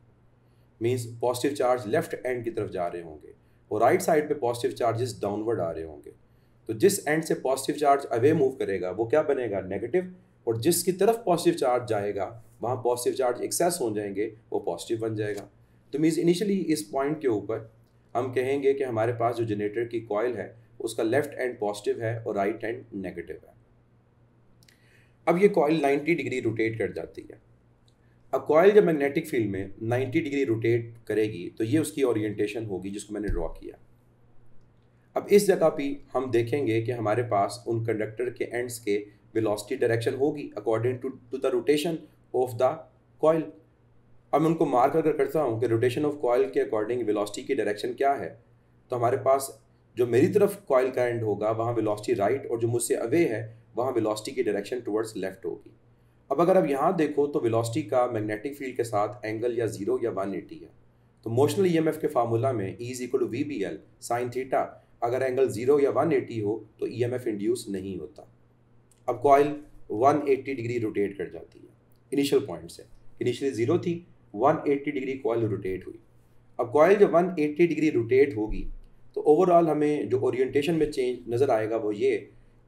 Speaker 1: means positive charge left end की तरफ जा रहे होंगे और राइट साइड पे पॉजिटिव चार्जेस डाउनवर्ड आ रहे होंगे तो जिस एंड से पॉजिटिव चार्ज अवे मूव करेगा वो क्या बनेगा नेगेटिव और जिसकी तरफ पॉजिटिव चार्ज जाएगा वहाँ पॉजिटिव चार्ज एक्सेस हो जाएंगे वो पॉजिटिव बन जाएगा तो मीन्स इनिशियली इस पॉइंट के ऊपर हम कहेंगे कि हमारे पास जो जनरेटर की कॉयल है उसका लेफ्ट एंड पॉजिटिव है और राइट एंड नेगेटिव है अब ये कॉयल 90 डिग्री रोटेट कर जाती है अब कॉयल जब मैग्नेटिक फील्ड में 90 डिग्री रोटेट करेगी तो ये उसकी ओरिएंटेशन होगी जिसको मैंने ड्रॉ किया अब इस जगह पर हम देखेंगे कि हमारे पास उन कंडक्टर के एंड्स के वेलोसिटी डायरेक्शन होगी according to to the rotation of the coil अब मैं उनको मार्क अगर करता हूँ कि रोटेशन ऑफ कॉयल के अकॉर्डिंग वेलोसिटी की डायरेक्शन क्या है तो हमारे पास जो मेरी तरफ कॉयल का एंड होगा वहाँ वेलोसिटी राइट और जो मुझसे अवे है वहाँ विलॉसिटी की डायरेक्शन टूवर्ड्स लेफ्ट होगी अब अगर आप यहाँ देखो तो विलॉसिटी का मैग्नेटिक फील्ड के साथ एंगल या जीरो या वन एटी है तो मोशनल ई e के फार्मूला में E is equal to V B L sine theta अगर एंगल जीरो या वन एटी हो तो ई एम एफ इंड्यूस नहीं होता अब coil one eighty degree rotate कर जाती है इनिशियल पॉइंट से इनिशियली जीरो थी one eighty degree coil rotate हुई अब कॉयल जब वन एट्टी डिग्री रोटेट होगी तो ओवरऑल हमें जो ओरिएंटेशन में चेंज नज़र आएगा वो ये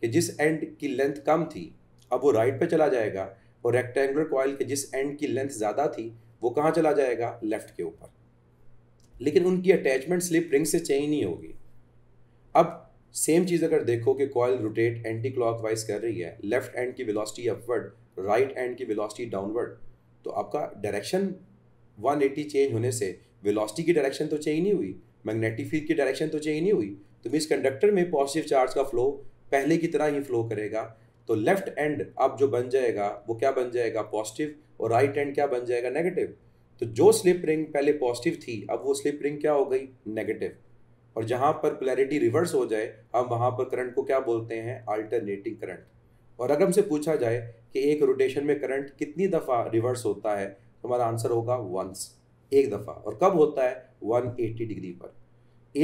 Speaker 1: कि जिस एंड की लेंथ कम थी अब वो राइट पे चला जाएगा और रेक्टेंगुलर कॉयल के जिस एंड की लेंथ ज़्यादा थी वो कहाँ चला जाएगा लेफ़्ट के ऊपर लेकिन उनकी अटैचमेंट स्लिप रिंग से चेंज नहीं होगी अब सेम चीज़ अगर देखो कि coil rotate anticlockwise कर रही है लेफ्ट एंड की वेलोसिटी अपवर्ड राइट एंड की विलासिटी डाउनवर्ड तो आपका डायरेक्शन 180 चेंज होने से वेलोसिटी की डायरेक्शन तो चेंज नहीं हुई मैग्नेटिक फील्ड की डायरेक्शन तो चेंज नहीं हुई तो इस कंडक्टर में पॉजिटिव चार्ज का फ्लो पहले की तरह ही फ्लो करेगा तो लेफ्ट एंड अब जो बन जाएगा वो क्या बन जाएगा पॉजिटिव और राइट right एंड क्या बन जाएगा नेगेटिव तो जो स्लिप रिंग पहले पॉजिटिव थी अब वो स्लिप रिंग क्या हो गई नेगेटिव और जहाँ पर क्लैरिटी रिवर्स हो जाए हम वहाँ पर करंट को क्या बोलते हैं अल्टरनेटिंग करंट और अगर हमसे पूछा जाए कि एक रोटेशन में करंट कितनी दफ़ा रिवर्स होता है तो हमारा आंसर होगा वंस एक दफ़ा और कब होता है 180 डिग्री पर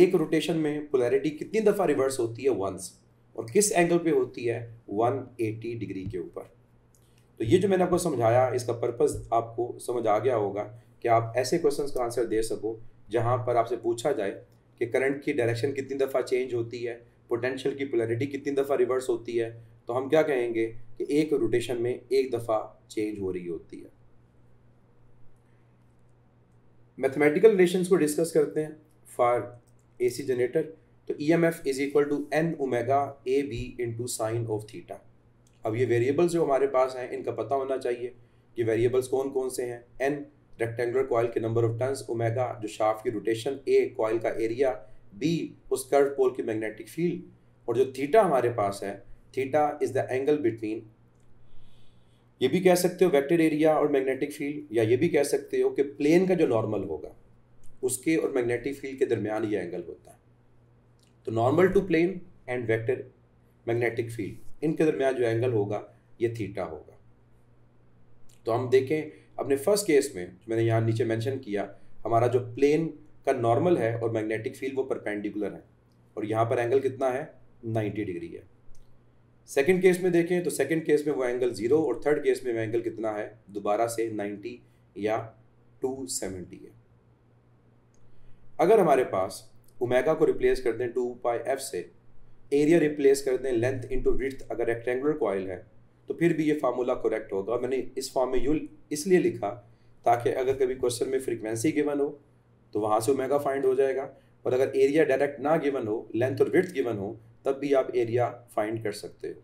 Speaker 1: एक रोटेशन में पोलैरिटी कितनी दफ़ा रिवर्स होती है वंस और किस एंगल पे होती है 180 डिग्री के ऊपर तो ये जो मैंने आपको समझाया इसका पर्पस आपको समझ आ गया होगा कि आप ऐसे क्वेश्चंस का आंसर दे सको जहाँ पर आपसे पूछा जाए कि करंट की डायरेक्शन कितनी दफ़ा चेंज होती है पोटेंशियल की पोलैरिटी कितनी दफ़ा रिवर्स होती है तो हम क्या कहेंगे कि एक रोटेशन में एक दफ़ा चेंज हो रही होती है मैथमेटिकल रिलेशन को डिस्कस करते हैं फॉर एसी जनरेटर तो E M F is equal to N omega A B into sine of theta अब ये वेरिएबल्स जो हमारे पास हैं इनका पता होना चाहिए ये वेरिएबल्स कौन कौन से हैं एन रेक्टेंगुलर कॉयल के नंबर ऑफ टर्न्स ओमेगा जो शाफ्ट की रोटेशन ए कॉयल का एरिया बी उस कर्व पोल की मैग्नेटिक फील्ड और जो थीटा हमारे पास है theta is the angle between ये भी कह सकते हो वेक्टर एरिया और मैग्नेटिक फील्ड या ये भी कह सकते हो कि प्लेन का जो नॉर्मल होगा उसके और मैग्नेटिक फील्ड के दरमियान ये एंगल होता है तो normal to plane and vector magnetic field इनके दरमियान जो एंगल होगा ये थीटा होगा तो हम देखें अपने फर्स्ट केस में जो मैंने यहाँ नीचे मेंशन किया हमारा जो प्लेन का नॉर्मल है और मैग्नेटिक फील्ड वो परपेंडिकुलर है और यहाँ पर एंगल कितना है 90 डिग्री है सेकेंड केस में देखें तो सेकेंड केस में वो एंगल ज़ीरो और थर्ड केस में वो एंगल कितना है दोबारा से 90 या 270 है अगर हमारे पास ओमेगा को रिप्लेस कर दें टू पाई एफ से एरिया रिप्लेस कर दें लेंथ इंटू विथ अगर रेक्टेंगुलर कोयल है तो फिर भी ये फार्मूला करेक्ट होगा मैंने इस फॉर्म में यू इसलिए लिखा ताकि अगर कभी क्वेश्चन में फ्रिक्वेंसी गिवन हो तो वहाँ से ओमेगा फाइंड हो जाएगा और अगर एरिया डायरेक्ट ना गिवन हो लेंथ और विथ गिवन हो तब भी आप एरिया फाइंड कर सकते हो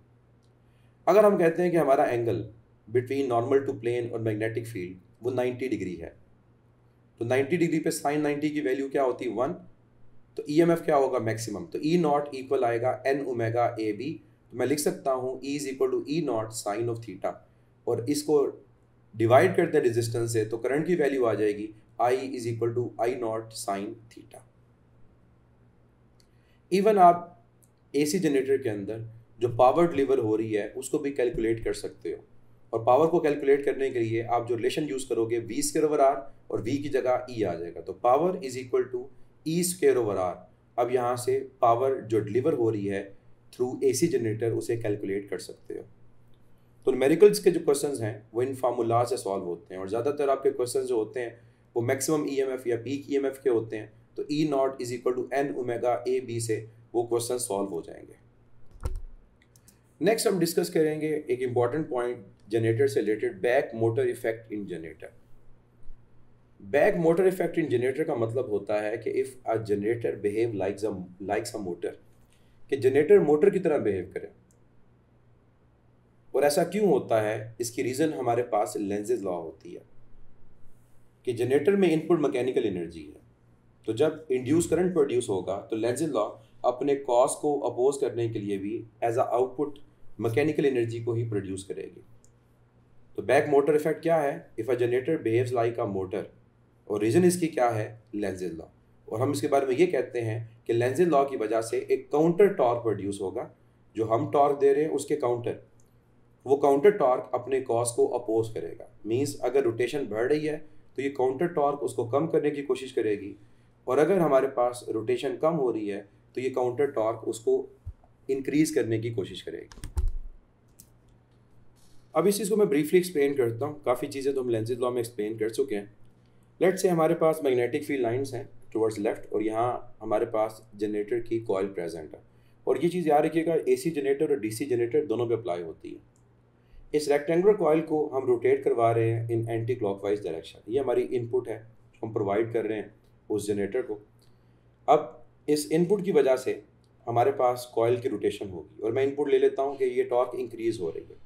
Speaker 1: अगर हम कहते हैं कि हमारा angle between normal to plane और मैग्नेटिक फील्ड वो 90 डिग्री है तो 90 डिग्री पे साइन 90 की वैल्यू क्या होती है वन तो ई e क्या होगा मैक्सिमम तो ई नॉट इक्वल आएगा एन ओमेगा ए बी तो मैं लिख सकता हूँ E is equal to E not sine of theta और इसको डिवाइड करते हैं रेजिस्टेंस से तो करंट की वैल्यू आ जाएगी I is equal to I not sine theta even आप एसी जनरेटर के अंदर जो पावर डिलीवर हो रही है उसको भी कैलकुलेट कर सकते हो और पावर को कैलकुलेट करने के लिए आप जो रिलेशन यूज़ करोगे वी स्क्र ओवर आर और वी की जगह ई e आ जाएगा तो power is equal to E square over R अब यहाँ से पावर जो डिलीवर हो रही है थ्रू ए सी जनरेटर उसे कैलकुलेट कर सकते हो तो मेरिकल्स के जो क्वेश्चन हैं वो इन फार्मूला से सॉल्व होते हैं और ज़्यादातर आपके क्वेश्चन जो होते हैं वो मैक्सिमम एफ e या पीक एफ e के होते हैं तो ई not is equal to N omega A B से वो क्वेश्चन सॉल्व हो जाएंगे नेक्स्ट हम डिस्कस करेंगे एक इंपॉर्टेंट पॉइंट जनरेटर से related back motor effect in generator back motor effect in generator का मतलब होता है कि if a generator behave likes likes a motor कि जनरेटर मोटर की तरह बिहेव करे और ऐसा क्यों होता है इसकी रीज़न हमारे पास लेंजेज लॉ होती है कि जनरेटर में इनपुट मैकेनिकल एनर्जी है तो जब इंड्यूस करंट प्रोड्यूस होगा तो लेंजेज लॉ अपने कॉज को अपोज करने के लिए भी as a output mechanical energy को ही प्रोड्यूस करेगी तो बैक मोटर इफेक्ट क्या है if a generator behaves like a motor और रीज़न इसकी क्या है लेंजेज लॉ और हम इसके बारे में ये कहते हैं कि लेंजेज लॉ की वजह से एक काउंटर टॉर्क प्रोड्यूस होगा जो हम टॉर्क दे रहे हैं उसके काउंटर वो काउंटर टॉर्क अपने कॉज को अपोज करेगा मीन्स अगर रोटेशन बढ़ रही है तो ये काउंटर टॉर्क उसको कम करने की कोशिश करेगी और अगर हमारे पास रोटेशन कम हो रही है तो ये काउंटर टॉर्क उसको इंक्रीज़ करने की कोशिश करेगी अब इस चीज़ को मैं ब्रीफली एक्सप्लेन करता हूँ काफ़ी चीज़ें तो हम लेंसेज लॉ में एक्सप्लेन कर चुके हैं लेट से हमारे पास मैग्नेटिक फील्ड लाइन्स हैं टुवर्ड्स लेफ़्ट और यहाँ हमारे पास जनरेटर की कॉयल प्रेजेंट है और ये चीज़ याद रखिएगा ए सी जनरेटर और डी सी जनरेटर दोनों पे अप्लाई होती है इस रेक्टेंगुलर कॉयल को हम रोटेट करवा रहे हैं इन एंटी वाइज डायरेक्शन ये हमारी इनपुट है हम प्रोवाइड कर रहे हैं उस जनरेटर को अब इस इनपुट की वजह से हमारे पास कॉयल की रोटेशन होगी और मैं इनपुट ले लेता हूँ कि ये टॉर्क इंक्रीज़ हो रही है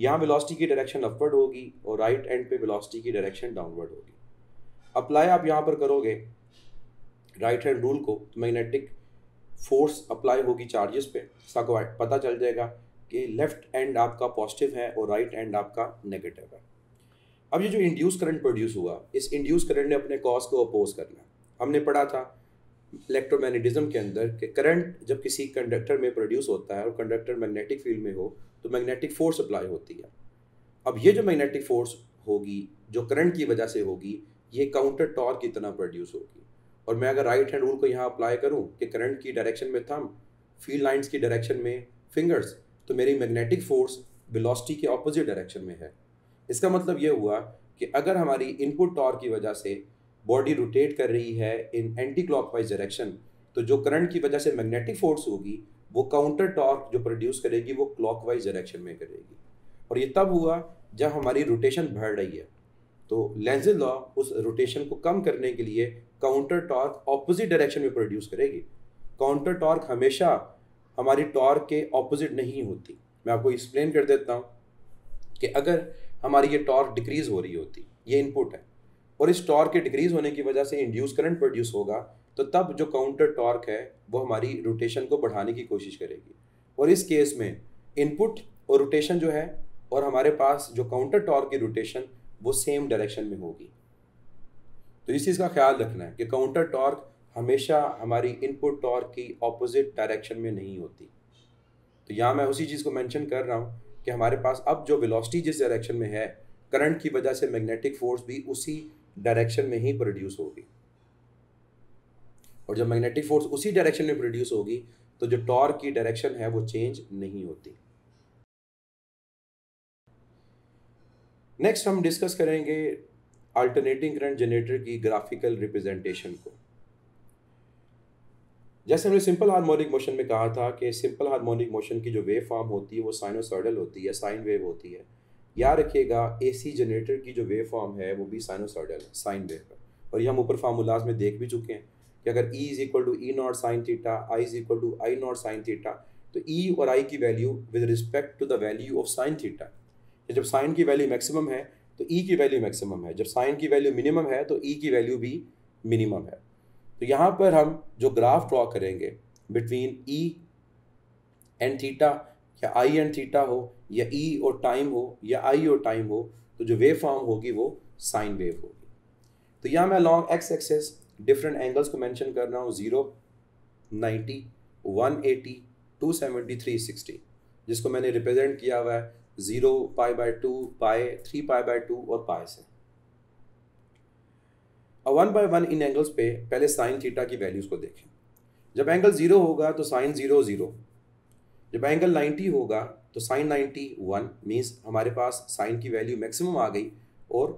Speaker 1: यहाँ वेलोसिटी की डायरेक्शन अपवर्ड होगी और राइट एंड पे वेलोसिटी की डायरेक्शन डाउनवर्ड होगी अप्लाई आप यहाँ पर करोगे राइट हैंड रूल को तो मैग्नेटिक फोर्स अप्लाई होगी चार्जेस पे आपको पता चल जाएगा कि लेफ्ट एंड आपका पॉजिटिव है और राइट एंड आपका नेगेटिव है अब ये जो इंड्यूस करंट प्रोड्यूस हुआ इस इंड्यूस करंट ने अपने कॉज को अपोज करना हमने पढ़ा था इलेक्ट्रोमैग्नेटिज्म के अंदर कि करंट जब किसी कंडक्टर में प्रोड्यूस होता है और कंडक्टर मैग्नेटिक फील्ड में हो तो मैग्नेटिक फोर्स अप्लाई होती है अब ये जो मैग्नेटिक फोर्स होगी जो करंट की वजह से होगी ये काउंटर टॉर्क इतना प्रोड्यूस होगी और मैं अगर राइट हैंड रूल को यहाँ अप्लाई करूँ कि करंट की डायरेक्शन में थम फील्ड लाइंस की डायरेक्शन में फिंगर्स तो मेरी मैग्नेटिक फोर्स वेलोसिटी के ऑपोजिट डायरेक्शन में है इसका मतलब ये हुआ कि अगर हमारी इनपुट टॉर्क की वजह से बॉडी रोटेट कर रही है इन एंटी क्लॉकवाइज डायरेक्शन तो जो करंट की वजह से मैग्नेटिक फोर्स होगी वो काउंटर टॉर्क जो प्रोड्यूस करेगी वो क्लॉकवाइज डायरेक्शन में करेगी और ये तब हुआ जब हमारी रोटेशन बढ़ रही है तो लेंजे लॉ उस रोटेशन को कम करने के लिए काउंटर टॉर्क ऑपोजिट डायरेक्शन में प्रोड्यूस करेगी काउंटर टॉर्क हमेशा हमारी टॉर्क के ऑपोजिट नहीं होती मैं आपको एक्सप्लेन कर देता हूँ कि अगर हमारी ये टॉर्क डिक्रीज़ हो रही होती ये इनपुट है और इस टॉर्क के डिक्रीज़ होने की वजह से इंड्यूस करंट प्रोड्यूस होगा तो तब जो काउंटर टॉर्क है वो हमारी रोटेशन को बढ़ाने की कोशिश करेगी और इस केस में इनपुट और रोटेशन जो है और हमारे पास जो काउंटर टॉर्क की रोटेशन वो सेम डायरेक्शन में होगी तो इस चीज़ का ख्याल रखना है कि काउंटर टॉर्क हमेशा हमारी इनपुट टॉर्क की ऑपोजिट डायरेक्शन में नहीं होती तो यहाँ मैं उसी चीज़ को मेंशन कर रहा हूँ कि हमारे पास अब जो वेलोसिटी जिस डायरेक्शन में है करंट की वजह से मैग्नेटिक फोर्स भी उसी डायरेक्शन में ही प्रोड्यूस होगी और जब मैग्नेटिक फोर्स उसी डायरेक्शन में प्रोड्यूस होगी तो जो टॉर्क की डायरेक्शन है वो चेंज नहीं होती नेक्स्ट हम डिस्कस करेंगे अल्टरनेटिंग करंट जनरेटर की ग्राफिकल रिप्रेजेंटेशन को जैसे हमने सिंपल हार्मोनिक मोशन में कहा था कि सिंपल हार्मोनिक मोशन की जो वेव फॉर्म होती है वो साइनोसॉइडल होती है साइन वेव होती है याद रखिएगा एसी जनरेटर की जो वेव फॉर्म है वो भी साइनोसॉइडल है साइन वेव है और ये हम ऊपर फार्मूलाज में देख भी चुके हैं कि अगर E is equal to E not sine theta I is equal to I not sine theta तो ई e और आई की value with respect to the value of sine theta जब साइन की वैल्यू मैक्सिमम है तो ई e की value maximum है जब साइन की वैल्यू मिनिमम है तो ई e की वैल्यू भी मिनिमम है तो यहाँ पर हम जो ग्राफ ड्रॉ करेंगे बिटवीन ई एंड थीटा या आई एंड थीटा हो या ई e और टाइम हो या आई और टाइम हो तो जो वेव फॉर्म होगी वो साइन वेव होगी तो यहाँ मैं long x axis different angles को मैंशन कर रहा हूँ zero ninety one eighty two seventy three sixty जिसको मैंने रिप्रेजेंट किया हुआ है zero pi by two pi three pi by two और पाए से और वन बाय वन इन एंगल्स पे पहले साइन थीटा की वैल्यूज़ को देखें जब एंगल ज़ीरो होगा तो साइन ज़ीरो ज़ीरो जब एंगल नाइन्टी होगा तो साइन नाइन्टी वन मीन्स हमारे पास साइन की वैल्यू मैक्सिमम आ गई और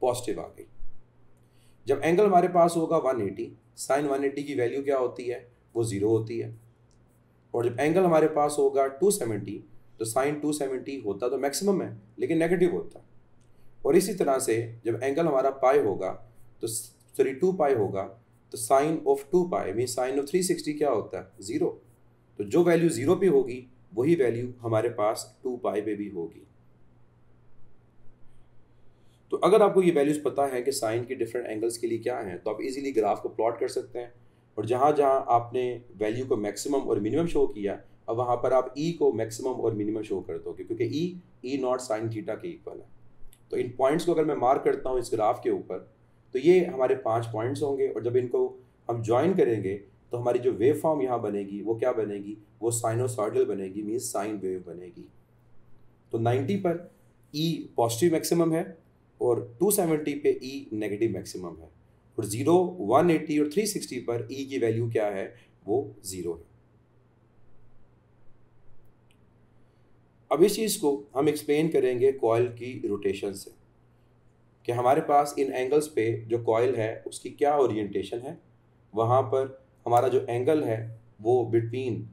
Speaker 1: पॉजिटिव आ गई जब एंगल हमारे पास होगा one eighty sine one eighty की वैल्यू क्या होती है वो ज़ीरो होती है और जब एंगल हमारे पास होगा टू सेवेंटी तो साइन 270 होता तो मैक्सिमम है लेकिन नेगेटिव होता और इसी तरह से जब एंगल हमारा पाई होगा तो सॉरी टू पाई होगा तो sine of two pi mean sine of three sixty क्या होता है ज़ीरो तो जो वैल्यू ज़ीरो पे होगी वही वैल्यू हमारे पास टू पाई पे भी होगी तो अगर आपको ये वैल्यूज़ पता है कि साइन के डिफरेंट एंगल्स के लिए क्या है तो आप इजीली ग्राफ को प्लॉट कर सकते हैं और जहां जहां आपने वैल्यू को मैक्सिमम और मिनिमम शो किया अब वहाँ पर आप ई e को मैक्सिमम और मिनिमम शो कर दोगे क्योंकि e e not sine theta के इक्वल है तो इन पॉइंट्स को अगर मैं मार्क करता हूँ इस ग्राफ के ऊपर तो ये हमारे पाँच पॉइंट्स होंगे और जब इनको हम ज्वाइन करेंगे तो हमारी जो वेव फॉर्म यहाँ बनेगी वो क्या बनेगी वो साइनोसॉइडल बनेगी मीन्स साइन वेव बनेगी तो 90 पर ई पॉजिटिव मैक्सिमम है और 270 पे ई नेगेटिव मैक्सिमम है और ज़ीरो 180 और 360 पर ई e की वैल्यू क्या है वो ज़ीरो है अब इस चीज़ को हम एक्सप्लेन करेंगे कॉयल की रोटेशन से कि हमारे पास इन एंगल्स पे जो कॉयल है उसकी क्या ओरिएंटेशन है वहाँ पर हमारा जो एंगल है वो between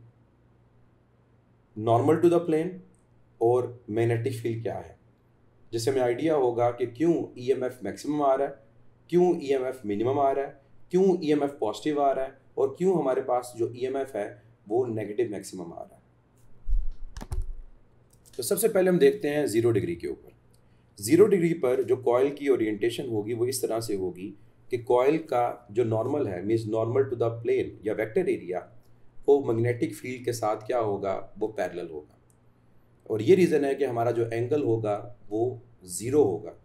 Speaker 1: normal to the plane और मैग्नेटिक फील्ड क्या है जिससे हमें आइडिया होगा कि क्यों ईएमएफ e मैक्सिमम आ रहा है क्यों ईएमएफ e मिनिमम आ रहा है क्यों ईएमएफ e पॉजिटिव आ रहा है और क्यों हमारे पास जो ईएमएफ है वो नेगेटिव मैक्सिमम आ रहा है तो सबसे पहले हम देखते हैं ज़ीरो डिग्री के ऊपर ज़ीरो डिग्री पर जो कॉयल की ओरिएंटेशन होगी वो इस तरह से होगी कि कॉयल का जो नॉर्मल है means normal to the plane या वेक्टर एरिया वो मैग्नेटिक फील्ड के साथ क्या होगा वो पैरेलल होगा और ये रीज़न है कि हमारा जो एंगल होगा वो ज़ीरो होगा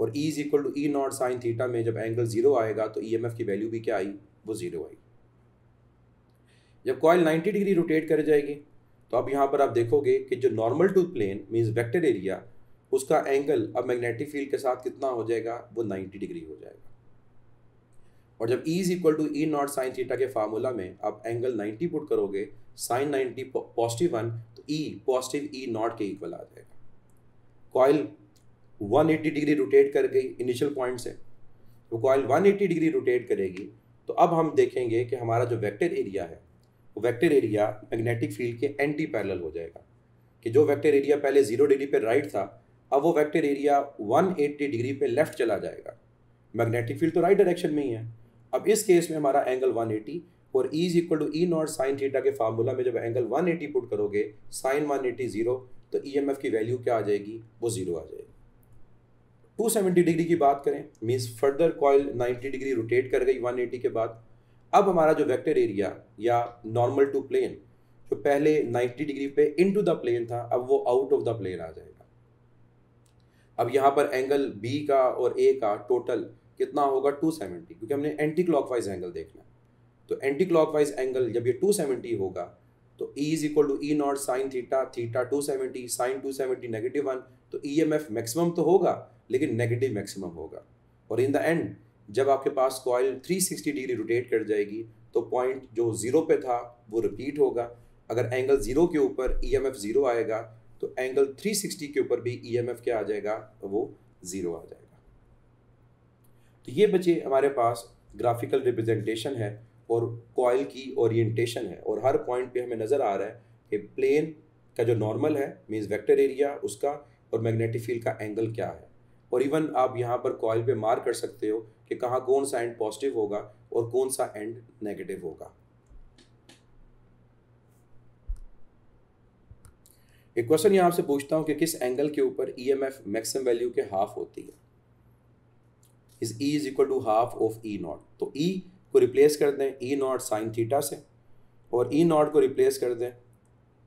Speaker 1: और e is equal to E not sine theta में जब एंगल ज़ीरो आएगा तो ई e की वैल्यू भी क्या आई वो ज़ीरो आई जब कॉयल 90 डिग्री रोटेट कर जाएगी तो अब यहाँ पर आप देखोगे कि जो normal to plane means vector area उसका एंगल अब मैग्नेटिक फील्ड के साथ कितना हो जाएगा वो 90 डिग्री हो जाएगा और जब e is equal to E not sine theta के फार्मूला में आप एंगल 90 पुट करोगे साइन 90 पॉजिटिव वन तो ई पॉजिटिव ई नॉट के इक्वल आ जाएगा कॉयल 180 डिग्री रोटेट कर गई इनिशियल पॉइंट से वो कॉयल 180 डिग्री रोटेट करेगी तो अब हम देखेंगे कि हमारा जो वेक्टर एरिया है वो वेक्टर एरिया मैग्नेटिक फील्ड के एंटी पैरल हो जाएगा कि जो वेक्टर एरिया पहले जीरो डिग्री पर राइट था अब वो वेक्टर एरिया 180 डिग्री पे लेफ्ट चला जाएगा मैग्नेटिक फील्ड तो राइट डायरेक्शन में ही है अब इस केस में हमारा एंगल 180 और e is equal to E not sine theta के फार्मूला में जब एंगल 180 पुट करोगे साइन 180 जीरो तो ई e की वैल्यू क्या आ जाएगी वो जीरो आ जाएगी 270 डिग्री की बात करें means further coil 90 degree rotate कर गई 180 के बाद अब हमारा जो वेक्टर एरिया या नॉर्मल टू प्लेन जो पहले 90 डिग्री पे इनटू द प्लेन था अब वो आउट ऑफ द प्लेन आ जाएगा अब यहाँ पर एंगल बी का और ए का टोटल कितना होगा 270 क्योंकि हमने एंटी क्लॉकवाइज एंगल देखना तो एंटी क्लॉकवाइज एंगल जब ये 270 होगा तो e is equal to E not sine theta theta seventy sine seventy negative one तो ई एम एफ मैक्सिमम तो होगा लेकिन नेगेटिव मैक्सिमम होगा और इन द एंड जब आपके पास कॉयल 360 डिग्री रोटेट कर जाएगी तो पॉइंट जो ज़ीरो पे था वो रिपीट होगा अगर एंगल ज़ीरो के ऊपर ई एम एफ ज़ीरो आएगा तो एंगल 360 के ऊपर भी ई एम एफ क्या आ जाएगा वो ज़ीरो आ जाएगा तो ये बचे हमारे पास ग्राफिकल रिप्रेजेंटेशन है और कॉयल की ओरिएंटेशन है और हर पॉइंट पे हमें नज़र आ रहा है कि प्लेन का जो नॉर्मल है मीन्स वेक्टर एरिया उसका और मैग्नेटिक फील्ड का एंगल क्या है और इवन आप यहाँ पर कॉल पे मार कर सकते हो कि कहाँ कौन सा एंड पॉजिटिव होगा और कौन सा एंड नेगेटिव होगा एक क्वेश्चन यहाँ आपसे पूछता हूँ कि किस एंगल के ऊपर e M f maximum value के हाफ होती है इस e is equal to half of e naught तो ई e को रिप्लेस कर दें ई नॉट साइन थीटा से और ई e नॉट को रिप्लेस कर दें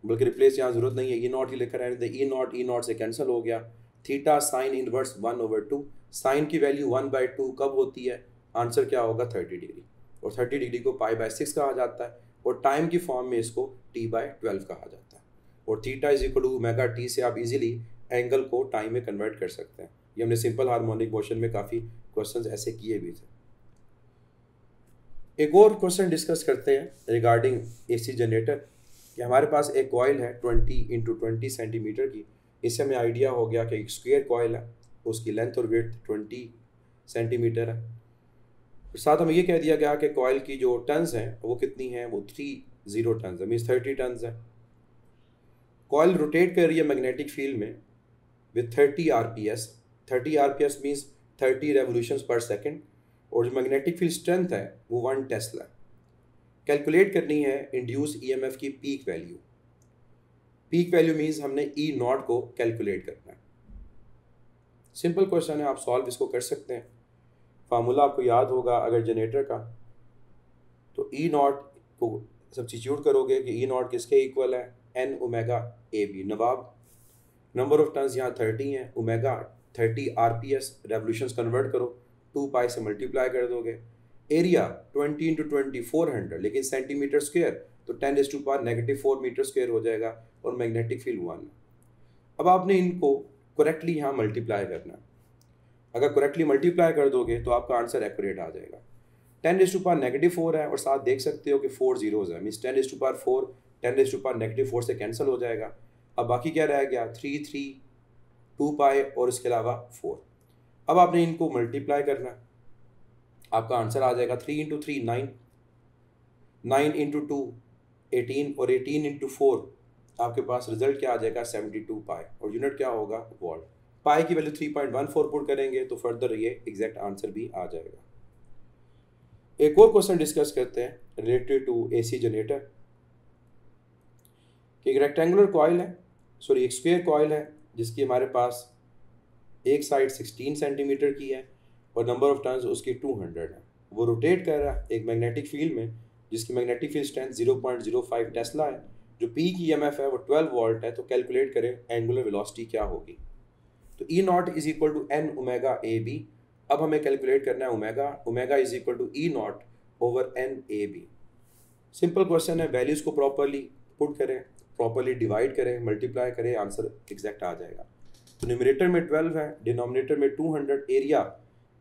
Speaker 1: बल्कि रिप्लेस यहाँ ज़रूरत नहीं है ई e नॉट ही लेकर रहने ई नॉट ई नॉट से कैंसिल हो गया theta sine inverse one over two sine की वैल्यू वन बाई टू कब होती है आंसर क्या होगा थर्टी डिग्री और थर्टी डिग्री को पाई बाय सिक्स कहा जाता है और टाइम की फॉर्म में इसको टी बाय ट्वेल्व कहा जाता है और theta is equal to omega t से आप इजीली एंगल को टाइम में कन्वर्ट कर सकते हैं ये हमने सिंपल हार्मोनिक मोशन में काफ़ी क्वेश्चन ऐसे किए भी थे एक और क्वेश्चन डिस्कस करते हैं रिगार्डिंग ए जनरेटर कि हमारे पास एक कॉयल है ट्वेंटी इंटू ट्वेंटी सेंटीमीटर की इससे हमें आइडिया हो गया कि एक स्क्वेयर कॉयल है उसकी लेंथ और वेथ ट्वेंटी सेंटीमीटर है साथ हमें ये कह दिया गया कि कॉयल की जो टनस हैं वो कितनी हैं वो थ्री ज़ीरो टनस है मीन्स थर्टी टनस है कॉयल रोटेट कर रही है मैग्नेटिक फील्ड में with thirty r p s thirty r p s means thirty revolution per second और जो मैग्नेटिक फील्ड स्ट्रेंथ है वो वन टेस्ला कैलकुलेट करनी है इंड्यूस ई एम एफ़ की peak value peak value means हमने ई e नॉट को calculate करना है सिंपल क्वेश्चन है आप सॉल्व इसको कर सकते हैं फार्मूला आपको याद होगा अगर जनरेटर का तो ई e नॉट को सब्सिट्यूट करोगे कि ई e नॉट किसके इक्वल है एन ओमेगा ए बी नवाब नंबर ऑफ टर्न्स यहाँ थर्टी हैं omega thirty r p s revolution convert करो टू पाई से मल्टीप्लाई कर दोगे area twenty into twenty four hundred लेकिन सेंटीमीटर स्क्वेयर तो ten raise to power negative four metre square हो जाएगा और मैग्नेटिक फील्ड वन अब आपने इनको करेक्टली यहाँ मल्टीप्लाई करना अगर करेक्टली मल्टीप्लाई कर दोगे तो आपका आंसर एक्यूरेट आ जाएगा ten raise to power negative four है और साथ देख सकते हो कि फोर जीरोज़ है means ten raise to power four ten raise to power negative four से कैंसिल हो जाएगा अब बाकी क्या रह गया थ्री थ्री टू पाए और इसके अलावा फोर अब आपने इनको मल्टीप्लाई करना आपका आंसर आ जाएगा three into three nine nine into two eighteen और एटीन इंटू फोर आपके पास रिजल्ट क्या आ जाएगा सेवेंटी टू पाई और यूनिट क्या होगा वॉल्ट पाई की value three point one four put करेंगे तो फर्दर ये एग्जैक्ट आंसर भी आ जाएगा एक और क्वेश्चन डिस्कस करते हैं related to A C generator एक रेक्टेंगुलर कॉयल है सॉरी एक स्क्वेयर कॉयल है जिसकी हमारे पास एक साइड सिक्सटीन सेंटीमीटर की है और नंबर ऑफ टर्न्स उसकी टू हंड्रेड है वो रोटेट कर रहा है एक मैग्नेटिक फील्ड में जिसकी मैग्नेटिक फील्ड स्ट्रेंथ 0.05 टेस्ला है जो पी की एम है वो 12 वोल्ट है तो कैलकुलेट करें एंगुलर वेलोसिटी क्या होगी तो ई not is equal to N omega A b अब हमें कैलकुलेट करना है omega omega is equal to E naught over n a b simple question है वैल्यूज़ को प्रॉपरली पुट करें प्रॉपरली डिवाइड करें मल्टीप्लाई करें आंसर एग्जैक्ट आ जाएगा तो न्यूमिनेटर में ट्वेल्व है डिनोमिनेटर में टू हंड्रेड एरिया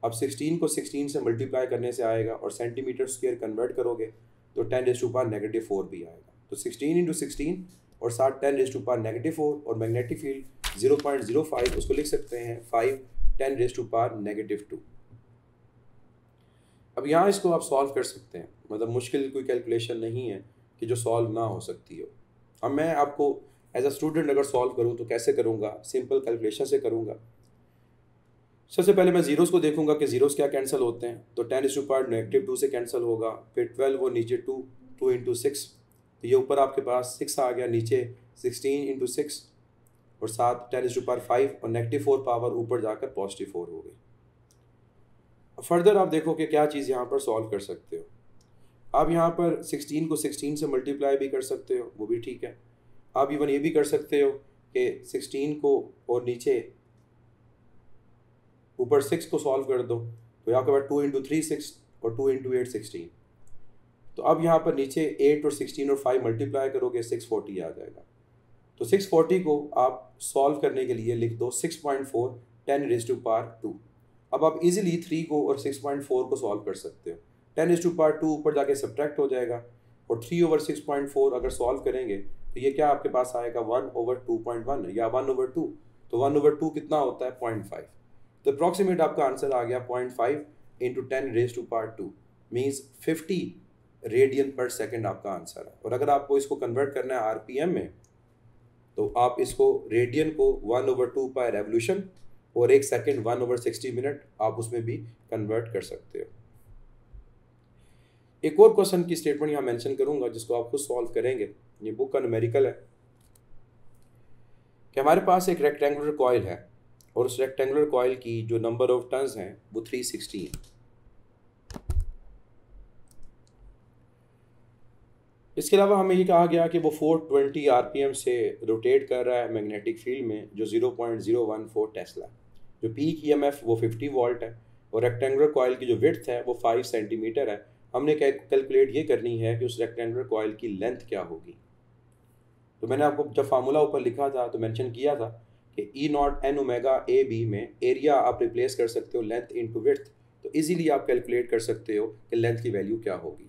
Speaker 1: अब सिक्सटीन को सिक्सटीन से मल्टीप्लाई करने से आएगा और सेंटीमीटर स्क्वेयर कन्वर्ट करोगे तो ten raise to power negative four भी आएगा तो सिक्सटीन इंटू सिक्सटीन और साथ ten raise to power negative four और magnetic field zero point zero five उसको लिख सकते हैं five ten raise to power negative two अब यहाँ इसको आप सॉल्व कर सकते हैं मतलब मुश्किल कोई कैलकुलेशन नहीं है कि जो सॉल्व ना हो सकती हो अब मैं आपको एज अ स्टूडेंट अगर सॉल्व करूँ तो कैसे करूँगा सिंपल कैलकुलेशन से करूँगा सबसे पहले मैं जीरोस को देखूंगा कि जीरोस क्या कैंसिल होते हैं तो ten raise to power negative two से कैंसिल होगा फिर ट्वेल्व वो नीचे टू टू इंटू सिक्स तो ये ऊपर आपके पास सिक्स आ गया नीचे सिक्सटीन इंटू सिक्स और साथ ten raise to power five और नेगेटिव फोर पावर ऊपर जाकर पॉजिटिव फोर हो गई फर्दर आप देखो कि क्या चीज़ यहाँ पर सॉल्व कर सकते हो आप यहाँ पर सिक्सटीन को सिक्सटीन से मल्टीप्लाई भी कर सकते हो वो भी ठीक है आप इवन ये भी कर सकते हो कि सिक्सटीन को और नीचे ऊपर सिक्स को सॉल्व कर दो तो आपके पास टू इंटू थ्री सिक्स और टू इंटू एट सिक्सटीन तो अब यहाँ पर नीचे एट और सिक्सटीन और फाइव मल्टीप्लाई करोगे सिक्स फोर्टी आ जाएगा तो सिक्स फोर्टी को आप सॉल्व करने के लिए लिख दो six point four ten raise to power two अब आप इजीली थ्री को और सिक्स पॉइंट फोर को सॉल्व कर सकते हो ten raise to power two ऊपर जाके सब्ट्रैक्ट हो जाएगा और three over six point four अगर सॉल्व करेंगे तो ये क्या आपके पास आएगा one over two point one या वन ओवर टू तो वन ओवर टू कितना होता है पॉइंट फाइव तो अप्रॉक्सीमेट आपका आंसर आ गया point five into ten raise to power two means fifty radian per second आपका आंसर है और अगर आपको इसको कन्वर्ट करना है एम में तो आप इसको रेडियन को one over two pi revolution और एक second one over sixty minute आप उसमें भी कन्वर्ट कर सकते हो एक और क्वेश्चन की स्टेटमेंट यहाँ मेंशन करूंगा जिसको आप खुद सॉल्व करेंगे ये बुक का न्यूमेरिकल है कि हमारे पास एक रेक्टेंगुलर कॉयल है और उस रेक्टेंगुलर कॉयल की जो नंबर ऑफ टर्न्स हैं वो थ्री सिक्सटी है इसके अलावा हमें ये कहा गया कि वो 420 एम से रोटेट कर रहा है मैग्नेटिक फील्ड में जो 0.014 टेस्ला जो पीक ईएमएफ e वो 50 वोल्ट है और रेक्टेंगुलर कॉयल की जो विड्थ है वो 5 सेंटीमीटर है हमने कैलकुलेट ये करनी है कि उस रेक्टेंगुलर कॉयल की लेंथ क्या होगी तो मैंने आपको जब फार्मूला ऊपर लिखा था तो मेंशन किया था कि ई नॉट एन ओमेगा ए बी में एरिया आप रिप्लेस कर सकते हो लेंथ इंटू विथ तो इजीली आप कैलकुलेट कर सकते हो कि लेंथ की वैल्यू क्या होगी